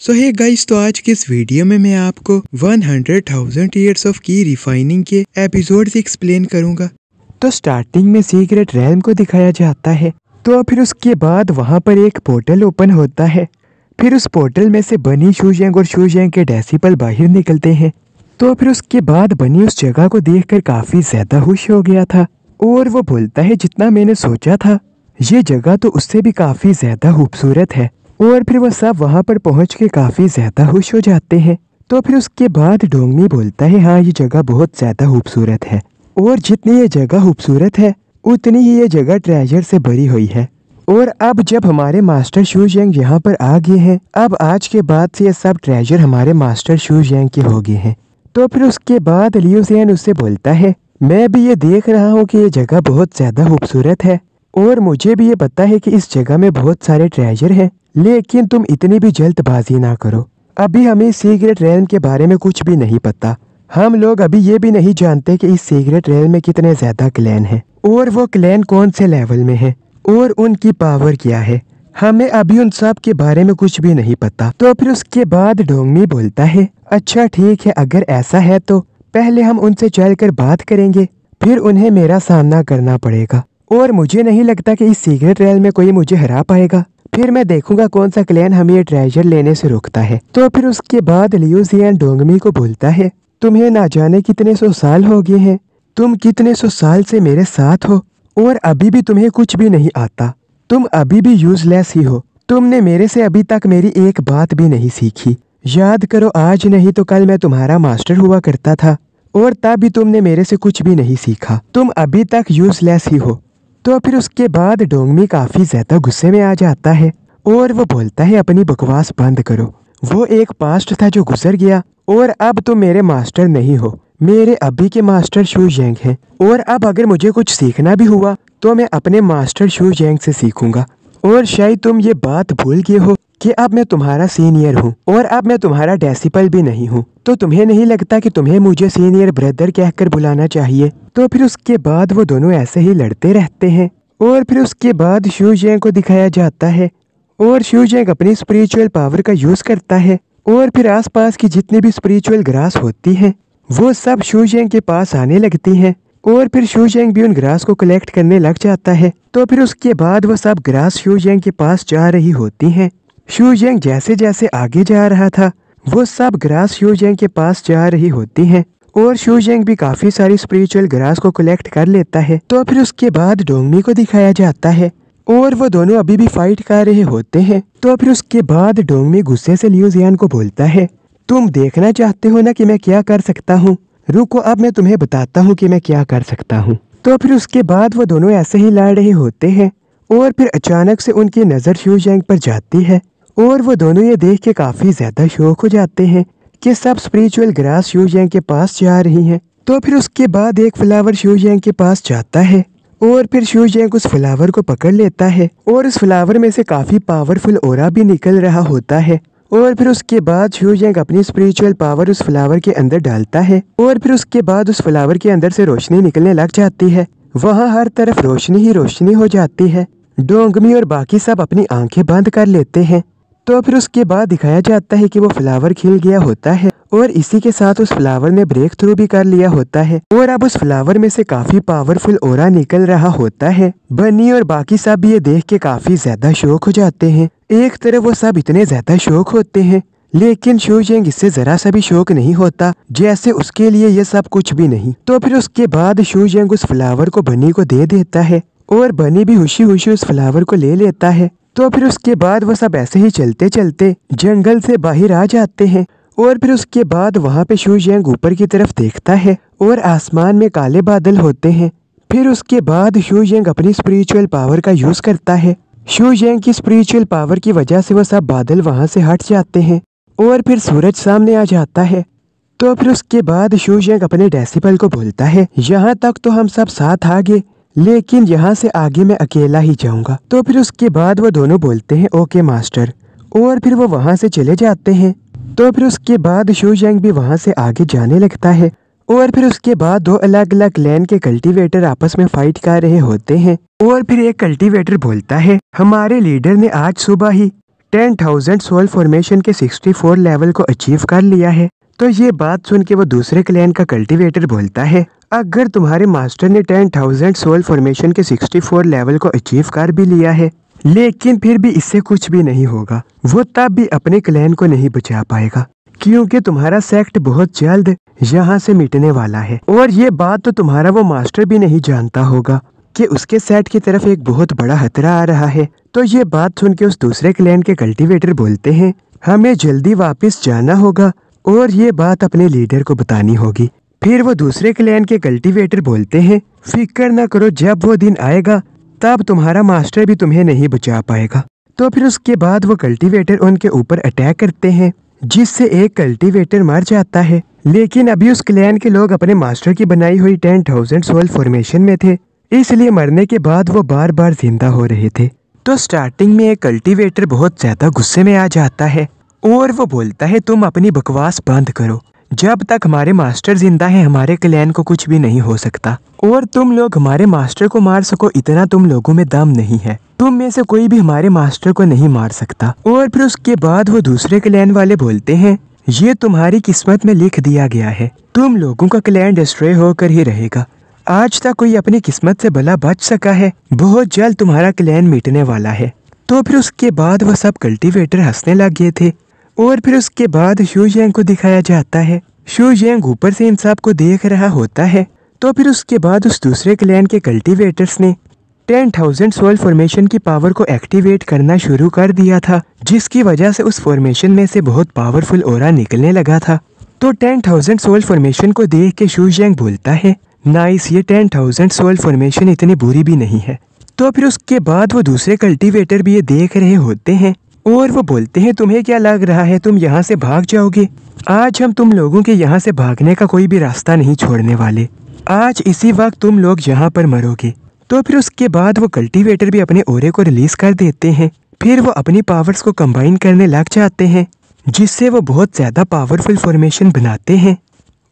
सो hey guys तो आज के इस वीडियो में मैं आपको 100,000 ईयर्स ऑफ की रिफाइनिंग के एपिसोड एक्सप्लेन करूंगा तो स्टार्टिंग में सीक्रेट रैम को दिखाया जाता है तो फिर उसके बाद वहां पर एक पोर्टल ओपन होता है फिर उस पोर्टल में से बनी शूजेंग और शूजेंग के डेसिपल बाहर निकलते हैं तो फिर उसके बाद बनी उस जगह को देख काफी ज्यादा खुश हो गया था और वो बोलता है जितना मैंने सोचा था ये जगह तो उससे भी काफी ज्यादा खूबसूरत है और फिर वो सब वहाँ पर पहुँच के काफ़ी ज़्यादा खुश हो जाते हैं तो फिर उसके बाद डोंगमी बोलता है हाँ ये जगह बहुत ज़्यादा खूबसूरत है और जितनी ये जगह खूबसूरत है उतनी ही ये जगह ट्रेजर से भरी हुई है और अब जब हमारे मास्टर शू यंग यहाँ पर आ गए हैं अब आज के बाद से ये सब ट्रेजर हमारे मास्टर शू यंग के हो गए हैं तो फिर उसके बाद लियोसियन उससे बोलता है मैं भी ये देख रहा हूँ कि ये जगह बहुत ज़्यादा खूबसूरत है और मुझे भी ये पता है कि इस जगह में बहुत सारे ट्रेजर हैं लेकिन तुम इतनी भी जल्दबाजी ना करो अभी हमें सीक्रेट रेल के बारे में कुछ भी नहीं पता हम लोग अभी ये भी नहीं जानते कि इस सीक्रेट रेल में कितने ज्यादा क्लैन हैं और वो क्लैन कौन से लेवल में है और उनकी पावर क्या है हमें अभी उन सब के बारे में कुछ भी नहीं पता तो फिर उसके बाद डोंगमी बोलता है अच्छा ठीक है अगर ऐसा है तो पहले हम उनसे चल कर बात करेंगे फिर उन्हें मेरा सामना करना पड़ेगा और मुझे नहीं लगता कि इस सीक्रेट रेल में कोई मुझे हरा पाएगा फिर मैं देखूंगा कौन सा क्लैन हमें ये ट्रेजर लेने से रोकता है तो फिर उसके बाद लियोजियन डोंगमी को बोलता है तुम्हें ना जाने कितने सौ साल हो गए हैं तुम कितने सौ साल से मेरे साथ हो और अभी भी तुम्हें कुछ भी नहीं आता तुम अभी भी यूजलेस ही हो तुमने मेरे से अभी तक मेरी एक बात भी नहीं सीखी याद करो आज नहीं तो कल मैं तुम्हारा मास्टर हुआ करता था और तब भी तुमने मेरे से कुछ भी नहीं सीखा तुम अभी तक यूजलेस ही हो तो फिर उसके बाद डोंगमी काफ़ी ज़्यादा गुस्से में आ जाता है और वो बोलता है अपनी बकवास बंद करो वो एक पास्ट था जो गुजर गया और अब तुम मेरे मास्टर नहीं हो मेरे अभी के मास्टर शू जेंग हैं और अब अगर मुझे कुछ सीखना भी हुआ तो मैं अपने मास्टर शू जेंग से सीखूंगा और शायद तुम ये बात भूल गए हो कि अब मैं तुम्हारा सीनियर हूँ और अब मैं तुम्हारा डेसिपल भी नहीं हूँ तो तुम्हें नहीं लगता कि तुम्हें मुझे सीनियर ब्रदर कहकर बुलाना चाहिए तो फिर उसके बाद वो दोनों ऐसे ही लड़ते रहते हैं और फिर उसके बाद शूजेंग को दिखाया जाता है और शूजेंग अपनी स्पिरिचुअल पावर का यूज़ करता है और फिर आसपास की जितनी भी स्पिरिचुअल ग्रास होती हैं वो सब शूजेंग के पास आने लगती हैं और फिर शूजेंग भी उन ग्रास को कलेक्ट करने लग जाता है तो फिर उसके बाद वो सब ग्रास शूजेंग के पास जा रही होती हैं ह्यूजेंग जैसे जैसे आगे जा रहा था वो सब ग्रास ह्यूजेंग के पास जा रही होती हैं और शूजेंग भी काफी सारी स्पिरिचुअल ग्रास को कलेक्ट कर लेता है तो फिर उसके बाद डोंगमी को दिखाया जाता है और वो दोनों अभी भी फाइट कर रहे होते हैं तो फिर उसके बाद डोंगमी गुस्से से लियोजियान को बोलता है तुम देखना चाहते हो ना कि मैं क्या कर सकता हूँ रुको अब मैं तुम्हें बताता हूँ कि मैं क्या कर सकता हूँ तो फिर उसके बाद वो दोनों ऐसे ही लड़ रहे होते हैं और फिर अचानक से उनकी नज़र ह्यूजेंग पर जाती है और वो दोनों ये देख के काफ़ी ज़्यादा शौक हो जाते हैं कि सब स्पिरिचुअल ग्रास शिवजैन के पास जा रही हैं तो फिर उसके बाद एक फ्लावर शिवजैन के पास जाता है और फिर शिवजैंक उस फ्लावर को पकड़ लेता है और उस फ्लावर में से काफ़ी पावरफुल ओरा भी निकल रहा होता है और फिर उसके बाद शिवजैंक अपनी स्पिरिचुअल पावर उस फ्लावर के अंदर डालता है और फिर उसके बाद उस फ्लावर के अंदर से रोशनी निकलने लग जाती है वहाँ हर तरफ रोशनी ही रोशनी हो जाती है डोंगमी और बाकी सब अपनी आंखें बंद कर लेते हैं तो फिर उसके बाद दिखाया जाता है कि वो फ्लावर खिल गया होता है और इसी के साथ उस फ्लावर ने ब्रेक थ्रू भी कर लिया होता है और अब उस फ्लावर में से काफी पावरफुल ओरा निकल रहा होता है बनी और बाकी सब ये देख के काफी ज्यादा शौक हो जाते हैं एक तरफ वो सब इतने ज्यादा शौक होते हैं लेकिन शोजेंग इससे जरा सा भी शौक नहीं होता जैसे उसके लिए ये सब कुछ भी नहीं तो फिर उसके बाद शोजेंग उस फ्लावर को बनी को दे देता है और बनी भी हुशी हुशी उस फ्लावर को ले लेता है तो फिर उसके बाद वह सब ऐसे ही चलते चलते जंगल से बाहर आ जाते हैं और फिर उसके बाद वहाँ पे शूजैंग ऊपर की तरफ देखता है और आसमान में काले बादल होते हैं फिर उसके बाद शूजैंग अपनी स्पिरिचुअल पावर का यूज़ करता है शूजैंग की स्पिरिचुअल पावर की वजह से वह सब बादल वहाँ से हट जाते हैं और फिर सूरज सामने आ जाता है तो फिर उसके बाद शूजैंग अपने डेसिपल को बोलता है यहाँ तक तो हम सब साथ आ गए लेकिन यहाँ से आगे मैं अकेला ही जाऊँगा तो फिर उसके बाद वो दोनों बोलते हैं ओके मास्टर और फिर वो वहाँ से चले जाते हैं तो फिर उसके बाद शू जैंग भी वहाँ से आगे जाने लगता है और फिर उसके बाद दो अलग अलग लैन के कल्टीवेटर आपस में फाइट कर रहे होते हैं और फिर एक कल्टीवेटर बोलता है हमारे लीडर ने आज सुबह ही टेन थाउजेंड सोल फॉर्मेशन के सिक्सटी फोर लेवल को अचीव कर लिया है तो ये बात सुन के वो दूसरे क्लैन का कल्टीवेटर बोलता है अगर तुम्हारे मास्टर ने टेन थाउजेंड सोल फॉर्मेशन के सिक्सटी फोर लेवल को अचीव कर भी लिया है लेकिन फिर भी इससे कुछ भी नहीं होगा वो तब भी अपने क्लैन को नहीं बचा पाएगा क्योंकि तुम्हारा सेक्ट बहुत जल्द यहाँ से मिटने वाला है और ये बात तो तुम्हारा वो मास्टर भी नहीं जानता होगा कि उसके सेट की तरफ एक बहुत बड़ा खतरा आ रहा है तो ये बात सुन के उस दूसरे क्लैन के कल्टीवेटर बोलते हैं हमें जल्दी वापस जाना होगा और ये बात अपने लीडर को बतानी होगी फिर वो दूसरे क्लैन के कल्टीवेटर बोलते हैं फिक्र ना करो जब वो दिन आएगा तब तुम्हारा मास्टर भी तुम्हें नहीं बचा पाएगा तो फिर उसके बाद वो कल्टीवेटर उनके ऊपर अटैक करते हैं जिससे एक कल्टीवेटर मर जाता है लेकिन अभी उस क्लैन के लोग अपने मास्टर की बनाई हुई टेन थाउजेंड सोल फॉर्मेशन में थे इसलिए मरने के बाद वो बार बार जिंदा हो रहे थे तो स्टार्टिंग में एक कल्टीवेटर बहुत ज्यादा गुस्से में आ जाता है और वो बोलता है तुम अपनी बकवास बंद करो जब तक हमारे मास्टर जिंदा हैं हमारे क्लैन को कुछ भी नहीं हो सकता और तुम लोग हमारे मास्टर को मार सको इतना तुम लोगों में दम नहीं है तुम में से कोई भी हमारे मास्टर को नहीं मार सकता और फिर उसके बाद वो दूसरे क्लैन वाले बोलते हैं ये तुम्हारी किस्मत में लिख दिया गया है तुम लोगों का क्लैन डिस्ट्रॉय होकर ही रहेगा आज तक कोई अपनी किस्मत से भला बच सका है बहुत जल्द तुम्हारा क्लैन मिटने वाला है तो फिर उसके बाद वह सब कल्टीवेटर हंसने लग गए थे और फिर उसके बाद शू को दिखाया जाता है शू ऊपर से इन सब को देख रहा होता है तो फिर उसके बाद उस दूसरे क्लैन के कल्टीवेटर्स ने टेन थाउजेंड सोल फॉर्मेशन की पावर को एक्टिवेट करना शुरू कर दिया था जिसकी वजह से उस फॉर्मेशन में से बहुत पावरफुल और निकलने लगा था तो टेन थाउजेंड सोल फॉर्मेशन को देख के शू बोलता है नाइस ये टेन थाउजेंड सोल फॉर्मेशन इतनी बुरी भी नहीं है तो फिर उसके बाद वो दूसरे कल्टीवेटर भी ये देख रहे होते हैं और वो बोलते हैं तुम्हें क्या लग रहा है तुम यहाँ से भाग जाओगे आज हम तुम लोगों के यहाँ से भागने का कोई भी रास्ता नहीं छोड़ने वाले आज इसी वक्त तुम लोग यहाँ पर मरोगे तो फिर उसके बाद वो कल्टीवेटर भी अपने ओरे को रिलीज कर देते हैं फिर वो अपनी पावर्स को कंबाइन करने लग जाते हैं जिससे वो बहुत ज़्यादा पावरफुल फॉर्मेशन बनाते हैं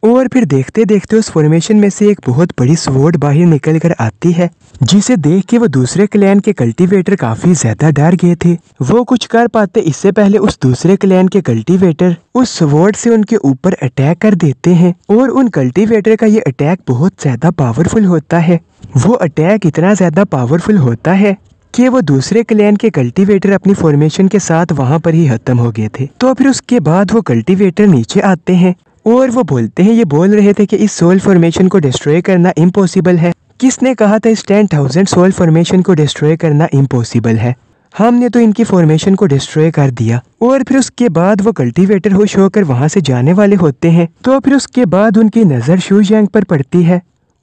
और फिर देखते देखते उस फॉर्मेशन में से एक बहुत बड़ी स्वोर्ड बाहर निकल कर आती है जिसे देख के वो दूसरे क्लैन के कल्टीवेटर काफी ज्यादा डर गए थे वो कुछ कर पाते इससे पहले उस दूसरे क्लैन के कल्टीवेटर उस स्वोर्ड से उनके ऊपर अटैक कर देते हैं और उन कल्टीवेटर का ये अटैक बहुत ज्यादा पावरफुल होता है वो अटैक इतना ज्यादा पावरफुल होता है कि वो दूसरे क्लैन के कल्टीवेटर अपनी फॉर्मेशन के साथ वहाँ पर ही खत्म हो गए थे तो फिर उसके बाद वो कल्टीवेटर नीचे आते हैं और वो बोलते हैं ये बोल रहे थे कि इस सोल फॉर्मेशन को डिस्ट्रॉय करना इम्पोसिबल है किसने कहा था इस टेन थाउजेंड सोल फॉर्मेशन को डिस्ट्रॉय करना इम्पोसिबल है हमने तो इनकी फॉर्मेशन को डिस्ट्रॉय कर दिया और फिर उसके बाद वो कल्टीवेटर होश होकर वहाँ से जाने वाले होते हैं तो फिर उसके बाद उनकी नज़र शूजैंग पर पड़ती है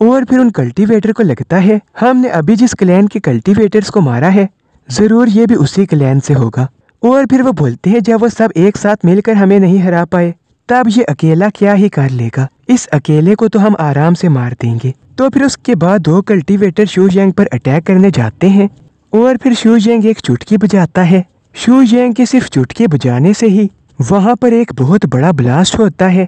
और फिर उन कल्टीवेटर को लगता है हमने अभी जिस क्लैन के कल्टीवेटर्स को मारा है ज़रूर ये भी उसी क्लैन से होगा और फिर वो बोलते हैं जब वो सब एक साथ मिलकर हमें नहीं हरा पाए प्रताप ये अकेला क्या ही कर लेगा इस अकेले को तो हम आराम से मार देंगे तो फिर उसके बाद दो कल्टीवेटर शूजेंग पर अटैक करने जाते हैं और फिर शूजेंग एक चुटकी बजाता है शूजेंग के सिर्फ चुटकी बजाने से ही वहाँ पर एक बहुत बड़ा ब्लास्ट होता है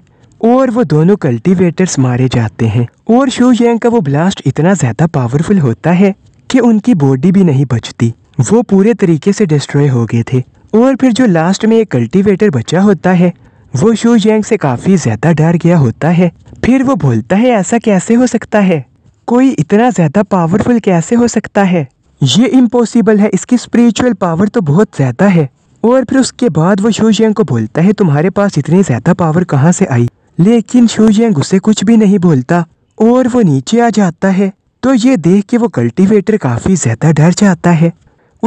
और वो दोनों कल्टीवेटर्स मारे जाते हैं और शूजेंग का वो ब्लास्ट इतना ज़्यादा पावरफुल होता है कि उनकी बॉडी भी नहीं बचती वो पूरे तरीके से डिस्ट्रॉय हो गए थे और फिर जो लास्ट में एक कल्टीवेटर बचा होता है वो शू जैंग से काफ़ी ज़्यादा डर गया होता है फिर वो बोलता है ऐसा कैसे हो सकता है कोई इतना ज़्यादा पावरफुल कैसे हो सकता है ये इम्पॉसिबल है इसकी स्पिरिचुअल पावर तो बहुत ज़्यादा है और फिर उसके बाद वो शूजैंग को बोलता है तुम्हारे पास इतनी ज़्यादा पावर कहाँ से आई लेकिन शूजैंग उसे कुछ भी नहीं बोलता और वो नीचे आ जाता है तो ये देख के वो कल्टीवेटर काफ़ी ज़्यादा डर जाता है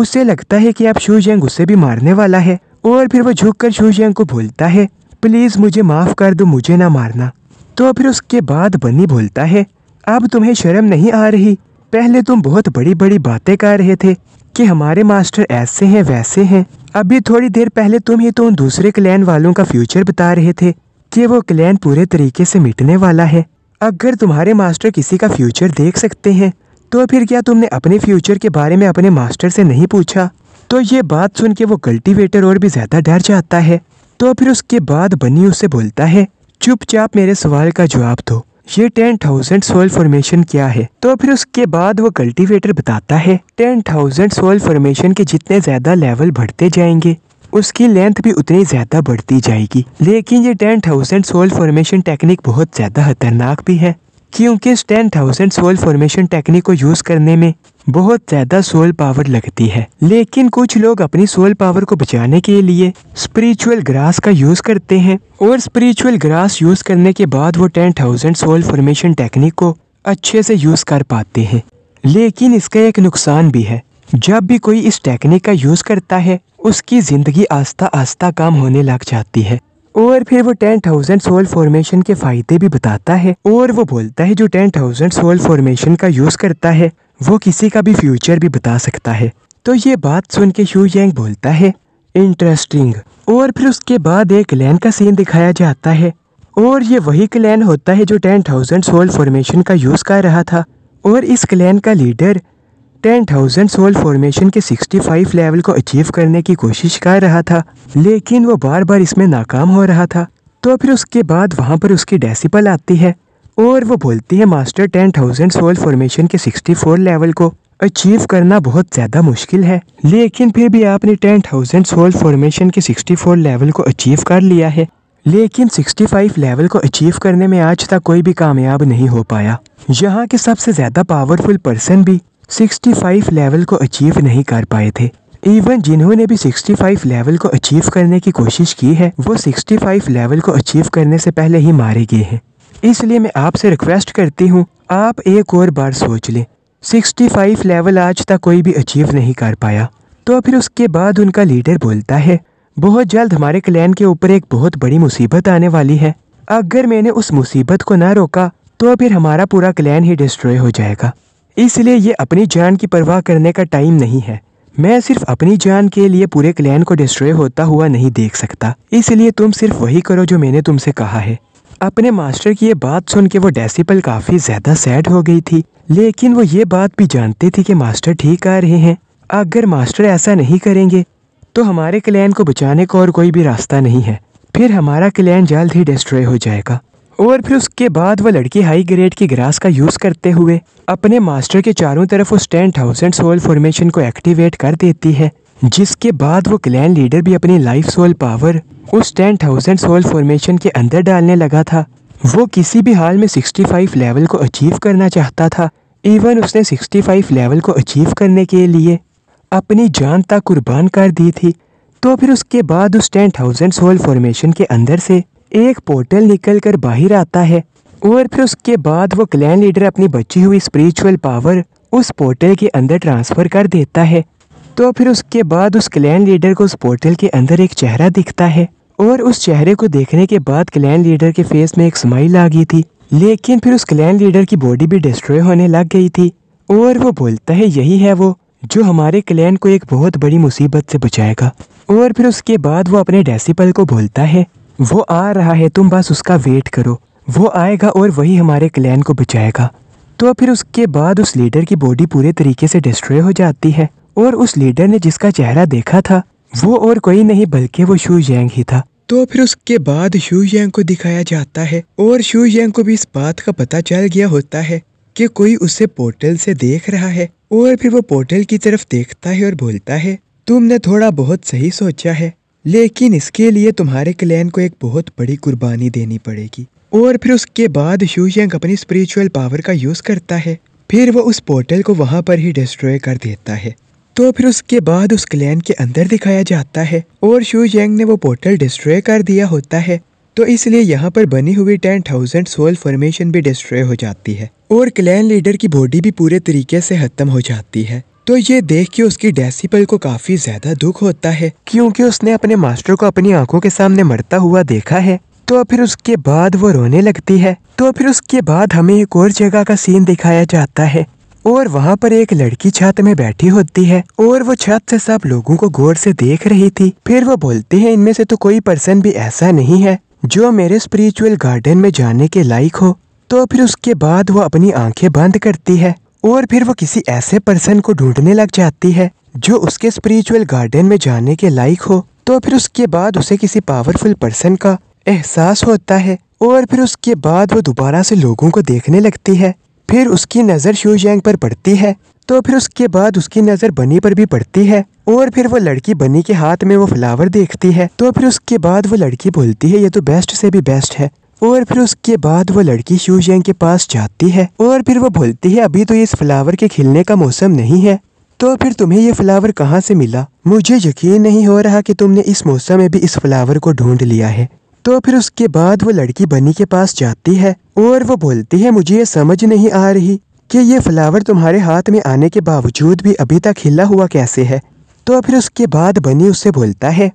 उसे लगता है कि अब शूजैंग उसे भी मारने वाला है और फिर वो झुक कर शूजैंग को बोलता है प्लीज़ मुझे माफ़ कर दो मुझे ना मारना तो फिर उसके बाद बनी बोलता है अब तुम्हें शर्म नहीं आ रही पहले तुम बहुत बड़ी बड़ी बातें कर रहे थे कि हमारे मास्टर ऐसे हैं वैसे हैं अभी थोड़ी देर पहले तुम ही तो उन दूसरे क्लैन वालों का फ्यूचर बता रहे थे कि वो क्लैन पूरे तरीके से मिटने वाला है अगर तुम्हारे मास्टर किसी का फ्यूचर देख सकते हैं तो फिर क्या तुमने अपने फ्यूचर के बारे में अपने मास्टर से नहीं पूछा तो ये बात सुन के वो कल्टीवेटर और भी ज़्यादा डर जाता है तो फिर उसके बाद बनी उसे बोलता है चुपचाप मेरे सवाल का जवाब दो ये टेन थाउजेंड सोल फॉर्मेशन क्या है तो फिर उसके बाद वो कल्टीवेटर बताता है टेन थाउजेंड सोल फॉर्मेशन के जितने ज्यादा लेवल बढ़ते जाएंगे उसकी लेंथ भी उतनी ज़्यादा बढ़ती जाएगी लेकिन ये ten thousand soul formation technique बहुत ज़्यादा खतरनाक भी है क्योंकि इस ten thousand soul formation technique को यूज़ करने में बहुत ज्यादा सोल पावर लगती है लेकिन कुछ लोग अपनी सोल पावर को बचाने के लिए स्पिरिचुअल ग्रास का यूज करते हैं और स्पिरिचुअल ग्रास यूज करने के बाद वो ten thousand soul formation technique को अच्छे से यूज कर पाते हैं लेकिन इसका एक नुकसान भी है जब भी कोई इस टेक्निक का यूज करता है उसकी जिंदगी आस्ता आस्ता काम होने लग जाती है और फिर वो टेन थाउजेंड सोल फॉर्मेशन के फायदे भी बताता है और वो बोलता है जो टेन थाउजेंड सोल फॉर्मेशन का यूज करता है वो किसी का भी फ्यूचर भी बता सकता है तो ये बात सुन के शू यंग बोलता है इंटरेस्टिंग और फिर उसके बाद एक क्लैन का सीन दिखाया जाता है और ये वही क्लैन होता है जो टेन थाउजेंड सोल फॉर्मेशन का यूज़ कर रहा था और इस क्लैन का leader ten thousand soul formation के सिक्सटी फाइव लेवल को अचीव करने की कोशिश कर रहा था लेकिन वो बार बार इसमें नाकाम हो रहा था तो फिर उसके बाद वहाँ पर उसकी डेसिपल आती है और वो बोलती है master ten thousand soul formation के सिक्सटी फोर लेवल को अचीव करना बहुत ज़्यादा मुश्किल है लेकिन फिर भी आपने टेन थाउजेंड सोल फॉर्मेशन के सिक्सटी फोर लेवल को अचीव कर लिया है लेकिन 65 लेवल को अचीव करने में आज तक कोई भी कामयाब नहीं हो पाया यहाँ के सबसे ज़्यादा पावरफुल पर्सन भी 65 लेवल को अचीव नहीं कर पाए थे इवन जिन्होंने भी 65 लेवल को अचीव करने की कोशिश की है वो 65 लेवल को अचीव करने से पहले ही मारे गए हैं इसलिए मैं आपसे रिक्वेस्ट करती हूँ आप एक और बार सोच लें 65 लेवल आज तक कोई भी अचीव नहीं कर पाया तो फिर उसके बाद उनका लीडर बोलता है बहुत जल्द हमारे क्लैन के ऊपर एक बहुत बड़ी मुसीबत आने वाली है अगर मैंने उस मुसीबत को ना रोका तो फिर हमारा पूरा क्लैन ही डिस्ट्रॉय हो जाएगा इसलिए ये अपनी जान की परवाह करने का टाइम नहीं है मैं सिर्फ अपनी जान के लिए पूरे क्लैन को डिस्ट्रॉय होता हुआ नहीं देख सकता इसलिए तुम सिर्फ वही करो जो मैंने तुमसे कहा है अपने मास्टर की ये बात सुन के वो डेसीपल काफ़ी ज़्यादा सैड हो गई थी लेकिन वो ये बात भी जानती थी कि मास्टर ठीक आ रहे हैं अगर मास्टर ऐसा नहीं करेंगे तो हमारे क्लैन को बचाने का को और कोई भी रास्ता नहीं है फिर हमारा क्लैन जल्द ही डिस्ट्रॉय हो जाएगा और फिर उसके बाद वो लड़की हाई ग्रेड की ग्रास का यूज़ करते हुए अपने मास्टर के चारों तरफ उस टेन थाउजेंड सोल फॉर्मेशन को एक्टिवेट कर देती है जिसके बाद वो क्लैन लीडर भी अपनी लाइफ सोल पावर उस टेन थाउजेंड सोल फॉर्मेशन के अंदर डालने लगा था वो किसी भी हाल में 65 लेवल को अचीव करना चाहता था इवन उसने 65 लेवल को अचीव करने के लिए अपनी जान तक कुर्बान कर दी थी तो फिर उसके बाद उस टेन थाउजेंड सोल फॉर्मेशन के अंदर से एक पोर्टल निकल कर बाहर आता है और फिर उसके बाद वो क्लैन लीडर अपनी बची हुई स्पिरिचुअल पावर उस पोर्टल के अंदर ट्रांसफ़र कर देता है तो फिर उसके बाद उस क्लैन लीडर को उस पोर्टल के अंदर एक चेहरा दिखता है और उस चेहरे को देखने के बाद क्लैन लीडर के फेस में एक स्माइल आ गई थी लेकिन फिर उस क्लैन लीडर की बॉडी भी डिस्ट्रॉय होने लग गई थी और वो बोलता है यही है वो जो हमारे क्लैन को एक बहुत बड़ी मुसीबत से बचाएगा और फिर उसके बाद वो अपने डेसीपल को बोलता है वो आ रहा है तुम बस उसका वेट करो वो आएगा और वही हमारे क्लैन को बचाएगा तो फिर उसके बाद उस लीडर की बॉडी पूरे तरीके से डिस्ट्रॉय हो जाती है और उस लीडर ने जिसका चेहरा देखा था वो और कोई नहीं बल्कि वो शू जेंग ही था तो फिर उसके बाद शू जेंग को दिखाया जाता है और शू जेंग को भी इस बात का पता चल गया होता है कि कोई उसे पोर्टल से देख रहा है और फिर वो पोर्टल की तरफ देखता है और बोलता है तुमने थोड़ा बहुत सही सोचा है लेकिन इसके लिए तुम्हारे क्लैन को एक बहुत बड़ी कुर्बानी देनी पड़ेगी और फिर उसके बाद शू अपनी स्पिरिचुअल पावर का यूज करता है फिर वो उस पोर्टल को वहां पर ही डिस्ट्रॉय कर देता है तो फिर उसके बाद उस क्लैन के अंदर दिखाया जाता है और शू जेंग ने वो पोर्टल डिस्ट्रॉय कर दिया होता है तो इसलिए यहाँ पर बनी हुई टेन थाउजेंड सोल फॉर्मेशन भी डिस्ट्रॉय हो जाती है और क्लैन लीडर की बॉडी भी पूरे तरीके से खत्म हो जाती है तो ये देख के उसकी डेसीपल को काफी ज्यादा दुख होता है क्योंकि उसने अपने मास्टर को अपनी आंखों के सामने मरता हुआ देखा है तो फिर उसके बाद वो रोने लगती है तो फिर उसके बाद हमें एक और जगह का सीन दिखाया जाता है और वहाँ पर एक लड़की छत में बैठी होती है और वो छत से सब लोगों को गौर से देख रही थी फिर वो बोलती है इनमें से तो कोई पर्सन भी ऐसा नहीं है जो मेरे स्पिरिचुअल गार्डन में जाने के लायक हो तो फिर उसके बाद वो अपनी आंखें बंद करती है और फिर वो किसी ऐसे पर्सन को ढूंढने लग जाती है जो उसके स्पिरिचुअल गार्डन में जाने के लायक हो तो फिर उसके बाद उसे किसी पावरफुल पर्सन का एहसास होता है और फिर उसके बाद वो दोबारा से लोगों को देखने लगती है फिर उसकी नज़र शूजैंग पर पड़ती है तो फिर उसके बाद उसकी नज़र बनी पर भी पड़ती है और फिर वो लड़की बनी के हाथ में वो फ्लावर देखती है तो फिर उसके बाद वो लड़की बोलती है ये तो बेस्ट से भी बेस्ट है और फिर उसके बाद वो लड़की शूजैंग के पास जाती है और फिर वो बोलती है अभी तो इस फ्लावर के खिलने का मौसम नहीं है तो फिर तुम्हें ये फ्लावर कहाँ से मिला मुझे यकीन नहीं हो रहा कि तुमने इस मौसम में भी इस फ्लावर को ढूंढ लिया है तो फिर उसके बाद वो लड़की बनी के पास जाती है और वो बोलती है मुझे ये समझ नहीं आ रही कि ये फ्लावर तुम्हारे हाथ में आने के बावजूद भी अभी तक हिला हुआ कैसे है तो फिर उसके बाद बनी उससे बोलता है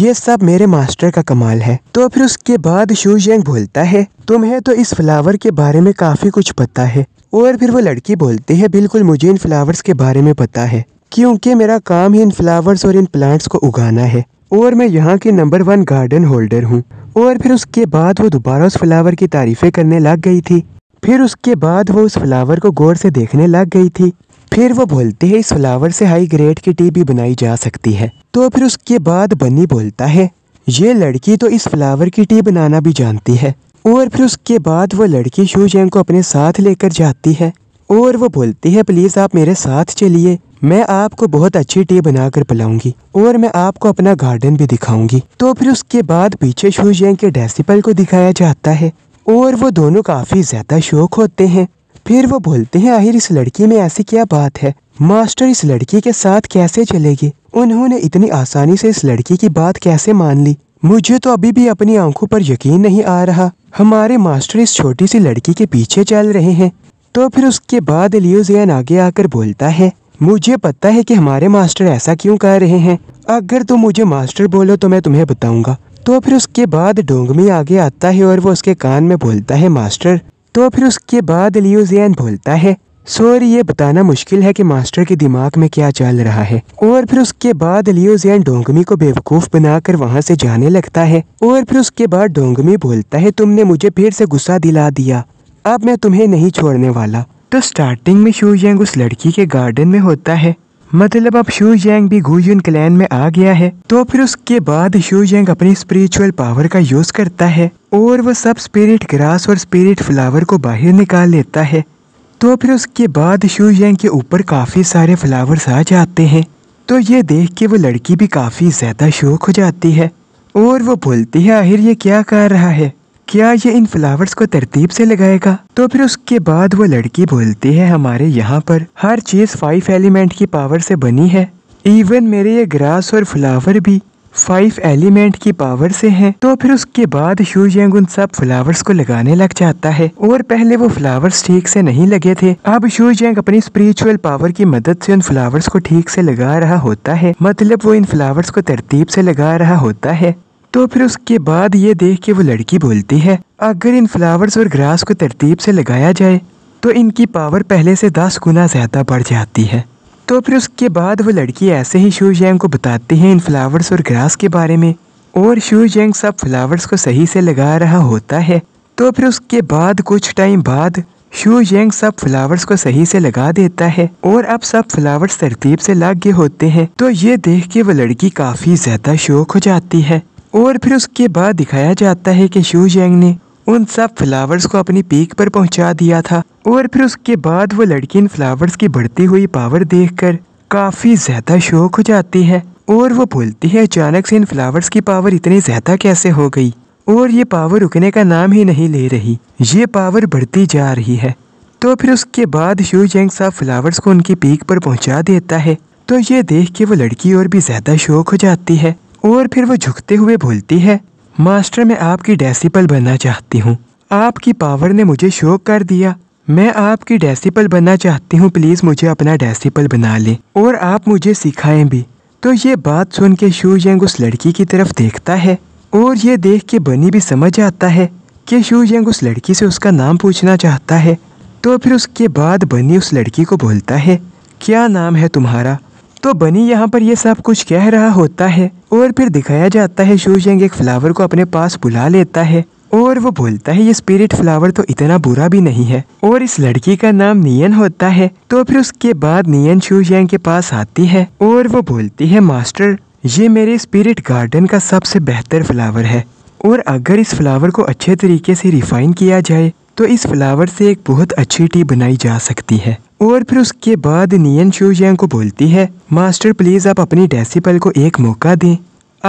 ये सब मेरे मास्टर का कमाल है तो फिर उसके बाद शू बोलता है तुम्हें तो इस फ्लावर के बारे में काफ़ी कुछ पता है और फिर वो लड़की बोलती है बिल्कुल मुझे इन फ्लावर्स के बारे में पता है क्योंकि मेरा काम ही इन फ्लावर्स और इन प्लांट्स को उगाना है और मैं यहाँ के नंबर वन गार्डन होल्डर हूँ और फिर उसके बाद वो दोबारा उस फ्लावर की तारीफ़ें करने लग गई थी फिर उसके बाद वो उस फ्लावर को गौर से देखने लग गई थी फिर वो बोलते हैं इस फ्लावर से हाई ग्रेड की टी भी बनाई जा सकती है तो फिर उसके बाद बनी बोलता है ये लड़की तो इस फ्लावर की टी बनाना भी जानती है और फिर उसके बाद वो लड़की शू को अपने साथ लेकर जाती है और वो बोलती है प्लीज़ आप मेरे साथ चलिए मैं आपको बहुत अच्छी टी बनाकर पिलाऊंगी और मैं आपको अपना गार्डन भी दिखाऊंगी तो फिर उसके बाद पीछे शूजेंग के डेसिपल को दिखाया जाता है और वो दोनों काफी ज्यादा शौक होते हैं फिर वो बोलते हैं आखिर इस लड़की में ऐसी क्या बात है मास्टर इस लड़की के साथ कैसे चलेगी उन्होंने इतनी आसानी से इस लड़की की बात कैसे मान ली मुझे तो अभी भी अपनी आंखों पर यकीन नहीं आ रहा हमारे मास्टर इस छोटी सी लड़की के पीछे चल रहे हैं तो फिर उसके बाद लियोजियन आगे आकर बोलता है मुझे पता है कि हमारे मास्टर ऐसा क्यों कह रहे हैं अगर तुम मुझे मास्टर बोलो तो मैं तुम्हें बताऊंगा तो फिर उसके बाद डोंगमी आगे आता है और वो उसके कान में बोलता है मास्टर तो फिर उसके बाद लियोजैन बोलता है सॉरी ये बताना मुश्किल है कि मास्टर के दिमाग में क्या चल रहा है और फिर उसके बाद लियोजैन डोंगमी को बेवकूफ बनाकर वहाँ से जाने लगता है और फिर उसके बाद डोंगमी बोलता है तुमने मुझे फिर से गुस्सा दिला दिया अब मैं तुम्हें नहीं छोड़ने वाला तो स्टार्टिंग में शू उस लड़की के गार्डन में होता है मतलब अब शू भी गुजुन क्लैन में आ गया है तो फिर उसके बाद शू अपनी स्पिरिचुअल पावर का यूज करता है और वह सब स्पिरिट ग्रास और स्पिरिट फ्लावर को बाहर निकाल लेता है तो फिर उसके बाद शू के ऊपर काफ़ी सारे फ्लावर्स आ जाते हैं तो ये देख के वो लड़की भी काफ़ी ज़्यादा शौक हो जाती है और वो बोलती है आखिर ये क्या कर रहा है क्या ये इन फ्लावर्स को तरतीब से लगाएगा तो फिर उसके बाद वो लड़की बोलती है हमारे यहाँ पर हर चीज फाइव एलिमेंट की पावर से बनी है इवन मेरे ये ग्रास और फ्लावर भी फाइव एलिमेंट की पावर से हैं तो फिर उसके बाद शूजेंग उन सब फ्लावर्स को लगाने लग जाता है और पहले वो फ्लावर्स ठीक से नहीं लगे थे अब शूजेंग अपनी स्पिरिचुअल पावर की मदद से उन फ्लावर्स को ठीक से लगा रहा होता है मतलब वो इन फ्लावर्स को तरतीब से लगा रहा होता है तो फिर उसके बाद ये देख के वो लड़की बोलती है अगर इन फ्लावर्स और ग्रास को तरतीब से लगाया जाए तो इनकी पावर पहले से दस गुना ज़्यादा बढ़ जाती है तो फिर उसके बाद वो लड़की ऐसे ही शू जैंग को बताती है इन फ्लावर्स और ग्रास के बारे में और शू जैंग सब फ्लावर्स को सही से लगा रहा होता है तो फिर उसके बाद कुछ टाइम बाद शू येंग सब फ्लावर्स को सही से लगा देता है और अब सब फ्लावर्स तरतीब से लग गए होते हैं तो ये देख के वो लड़की काफी ज्यादा शौक हो जाती है और फिर उसके बाद दिखाया जाता है कि शू जैंग ने उन सब फ्लावर्स को अपनी पीक पर पहुंचा दिया था और फिर उसके बाद वो लड़की इन फ्लावर्स की बढ़ती हुई पावर देखकर काफ़ी ज़्यादा शौक हो जाती है और वो भूलती है अचानक से इन फ्लावर्स की पावर इतनी ज़्यादा कैसे हो गई और ये पावर रुकने का नाम ही नहीं ले रही ये पावर बढ़ती जा रही है तो फिर उसके बाद शू जेंग साहब फ्लावर्स को उनकी पीक पर पहुंचा देता है तो ये देख के वो लड़की और भी ज़्यादा शौक हो जाती है और फिर वो झुकते हुए बोलती है मास्टर मैं आपकी डेसिपल बनना चाहती हूँ आपकी पावर ने मुझे शोक कर दिया मैं आपकी डेसिपल बनना चाहती हूँ प्लीज़ मुझे अपना डेसिपल बना लें और आप मुझे सिखाएं भी तो ये बात सुन के शू उस लड़की की तरफ देखता है और ये देख के बनी भी समझ आता है कि शू यंग उस लड़की से उसका नाम पूछना चाहता है तो फिर उसके बाद बनी उस लड़की को बोलता है क्या नाम है तुम्हारा तो बनी यहाँ पर यह सब कुछ कह रहा होता है और फिर दिखाया जाता है शूजेंग एक फ्लावर को अपने पास बुला लेता है और वो बोलता है ये स्पिरिट फ्लावर तो इतना बुरा भी नहीं है और इस लड़की का नाम नियन होता है तो फिर उसके बाद नियन शूजेंग के पास आती है और वो बोलती है मास्टर ये मेरे स्पिरिट गार्डन का सबसे बेहतर फ्लावर है और अगर इस फ्लावर को अच्छे तरीके से रिफाइन किया जाए तो इस फ्लावर से एक बहुत अच्छी टी बनाई जा सकती है और फिर उसके बाद नियन शोजियांग को बोलती है मास्टर प्लीज़ आप अपनी डेसिपल को एक मौका दें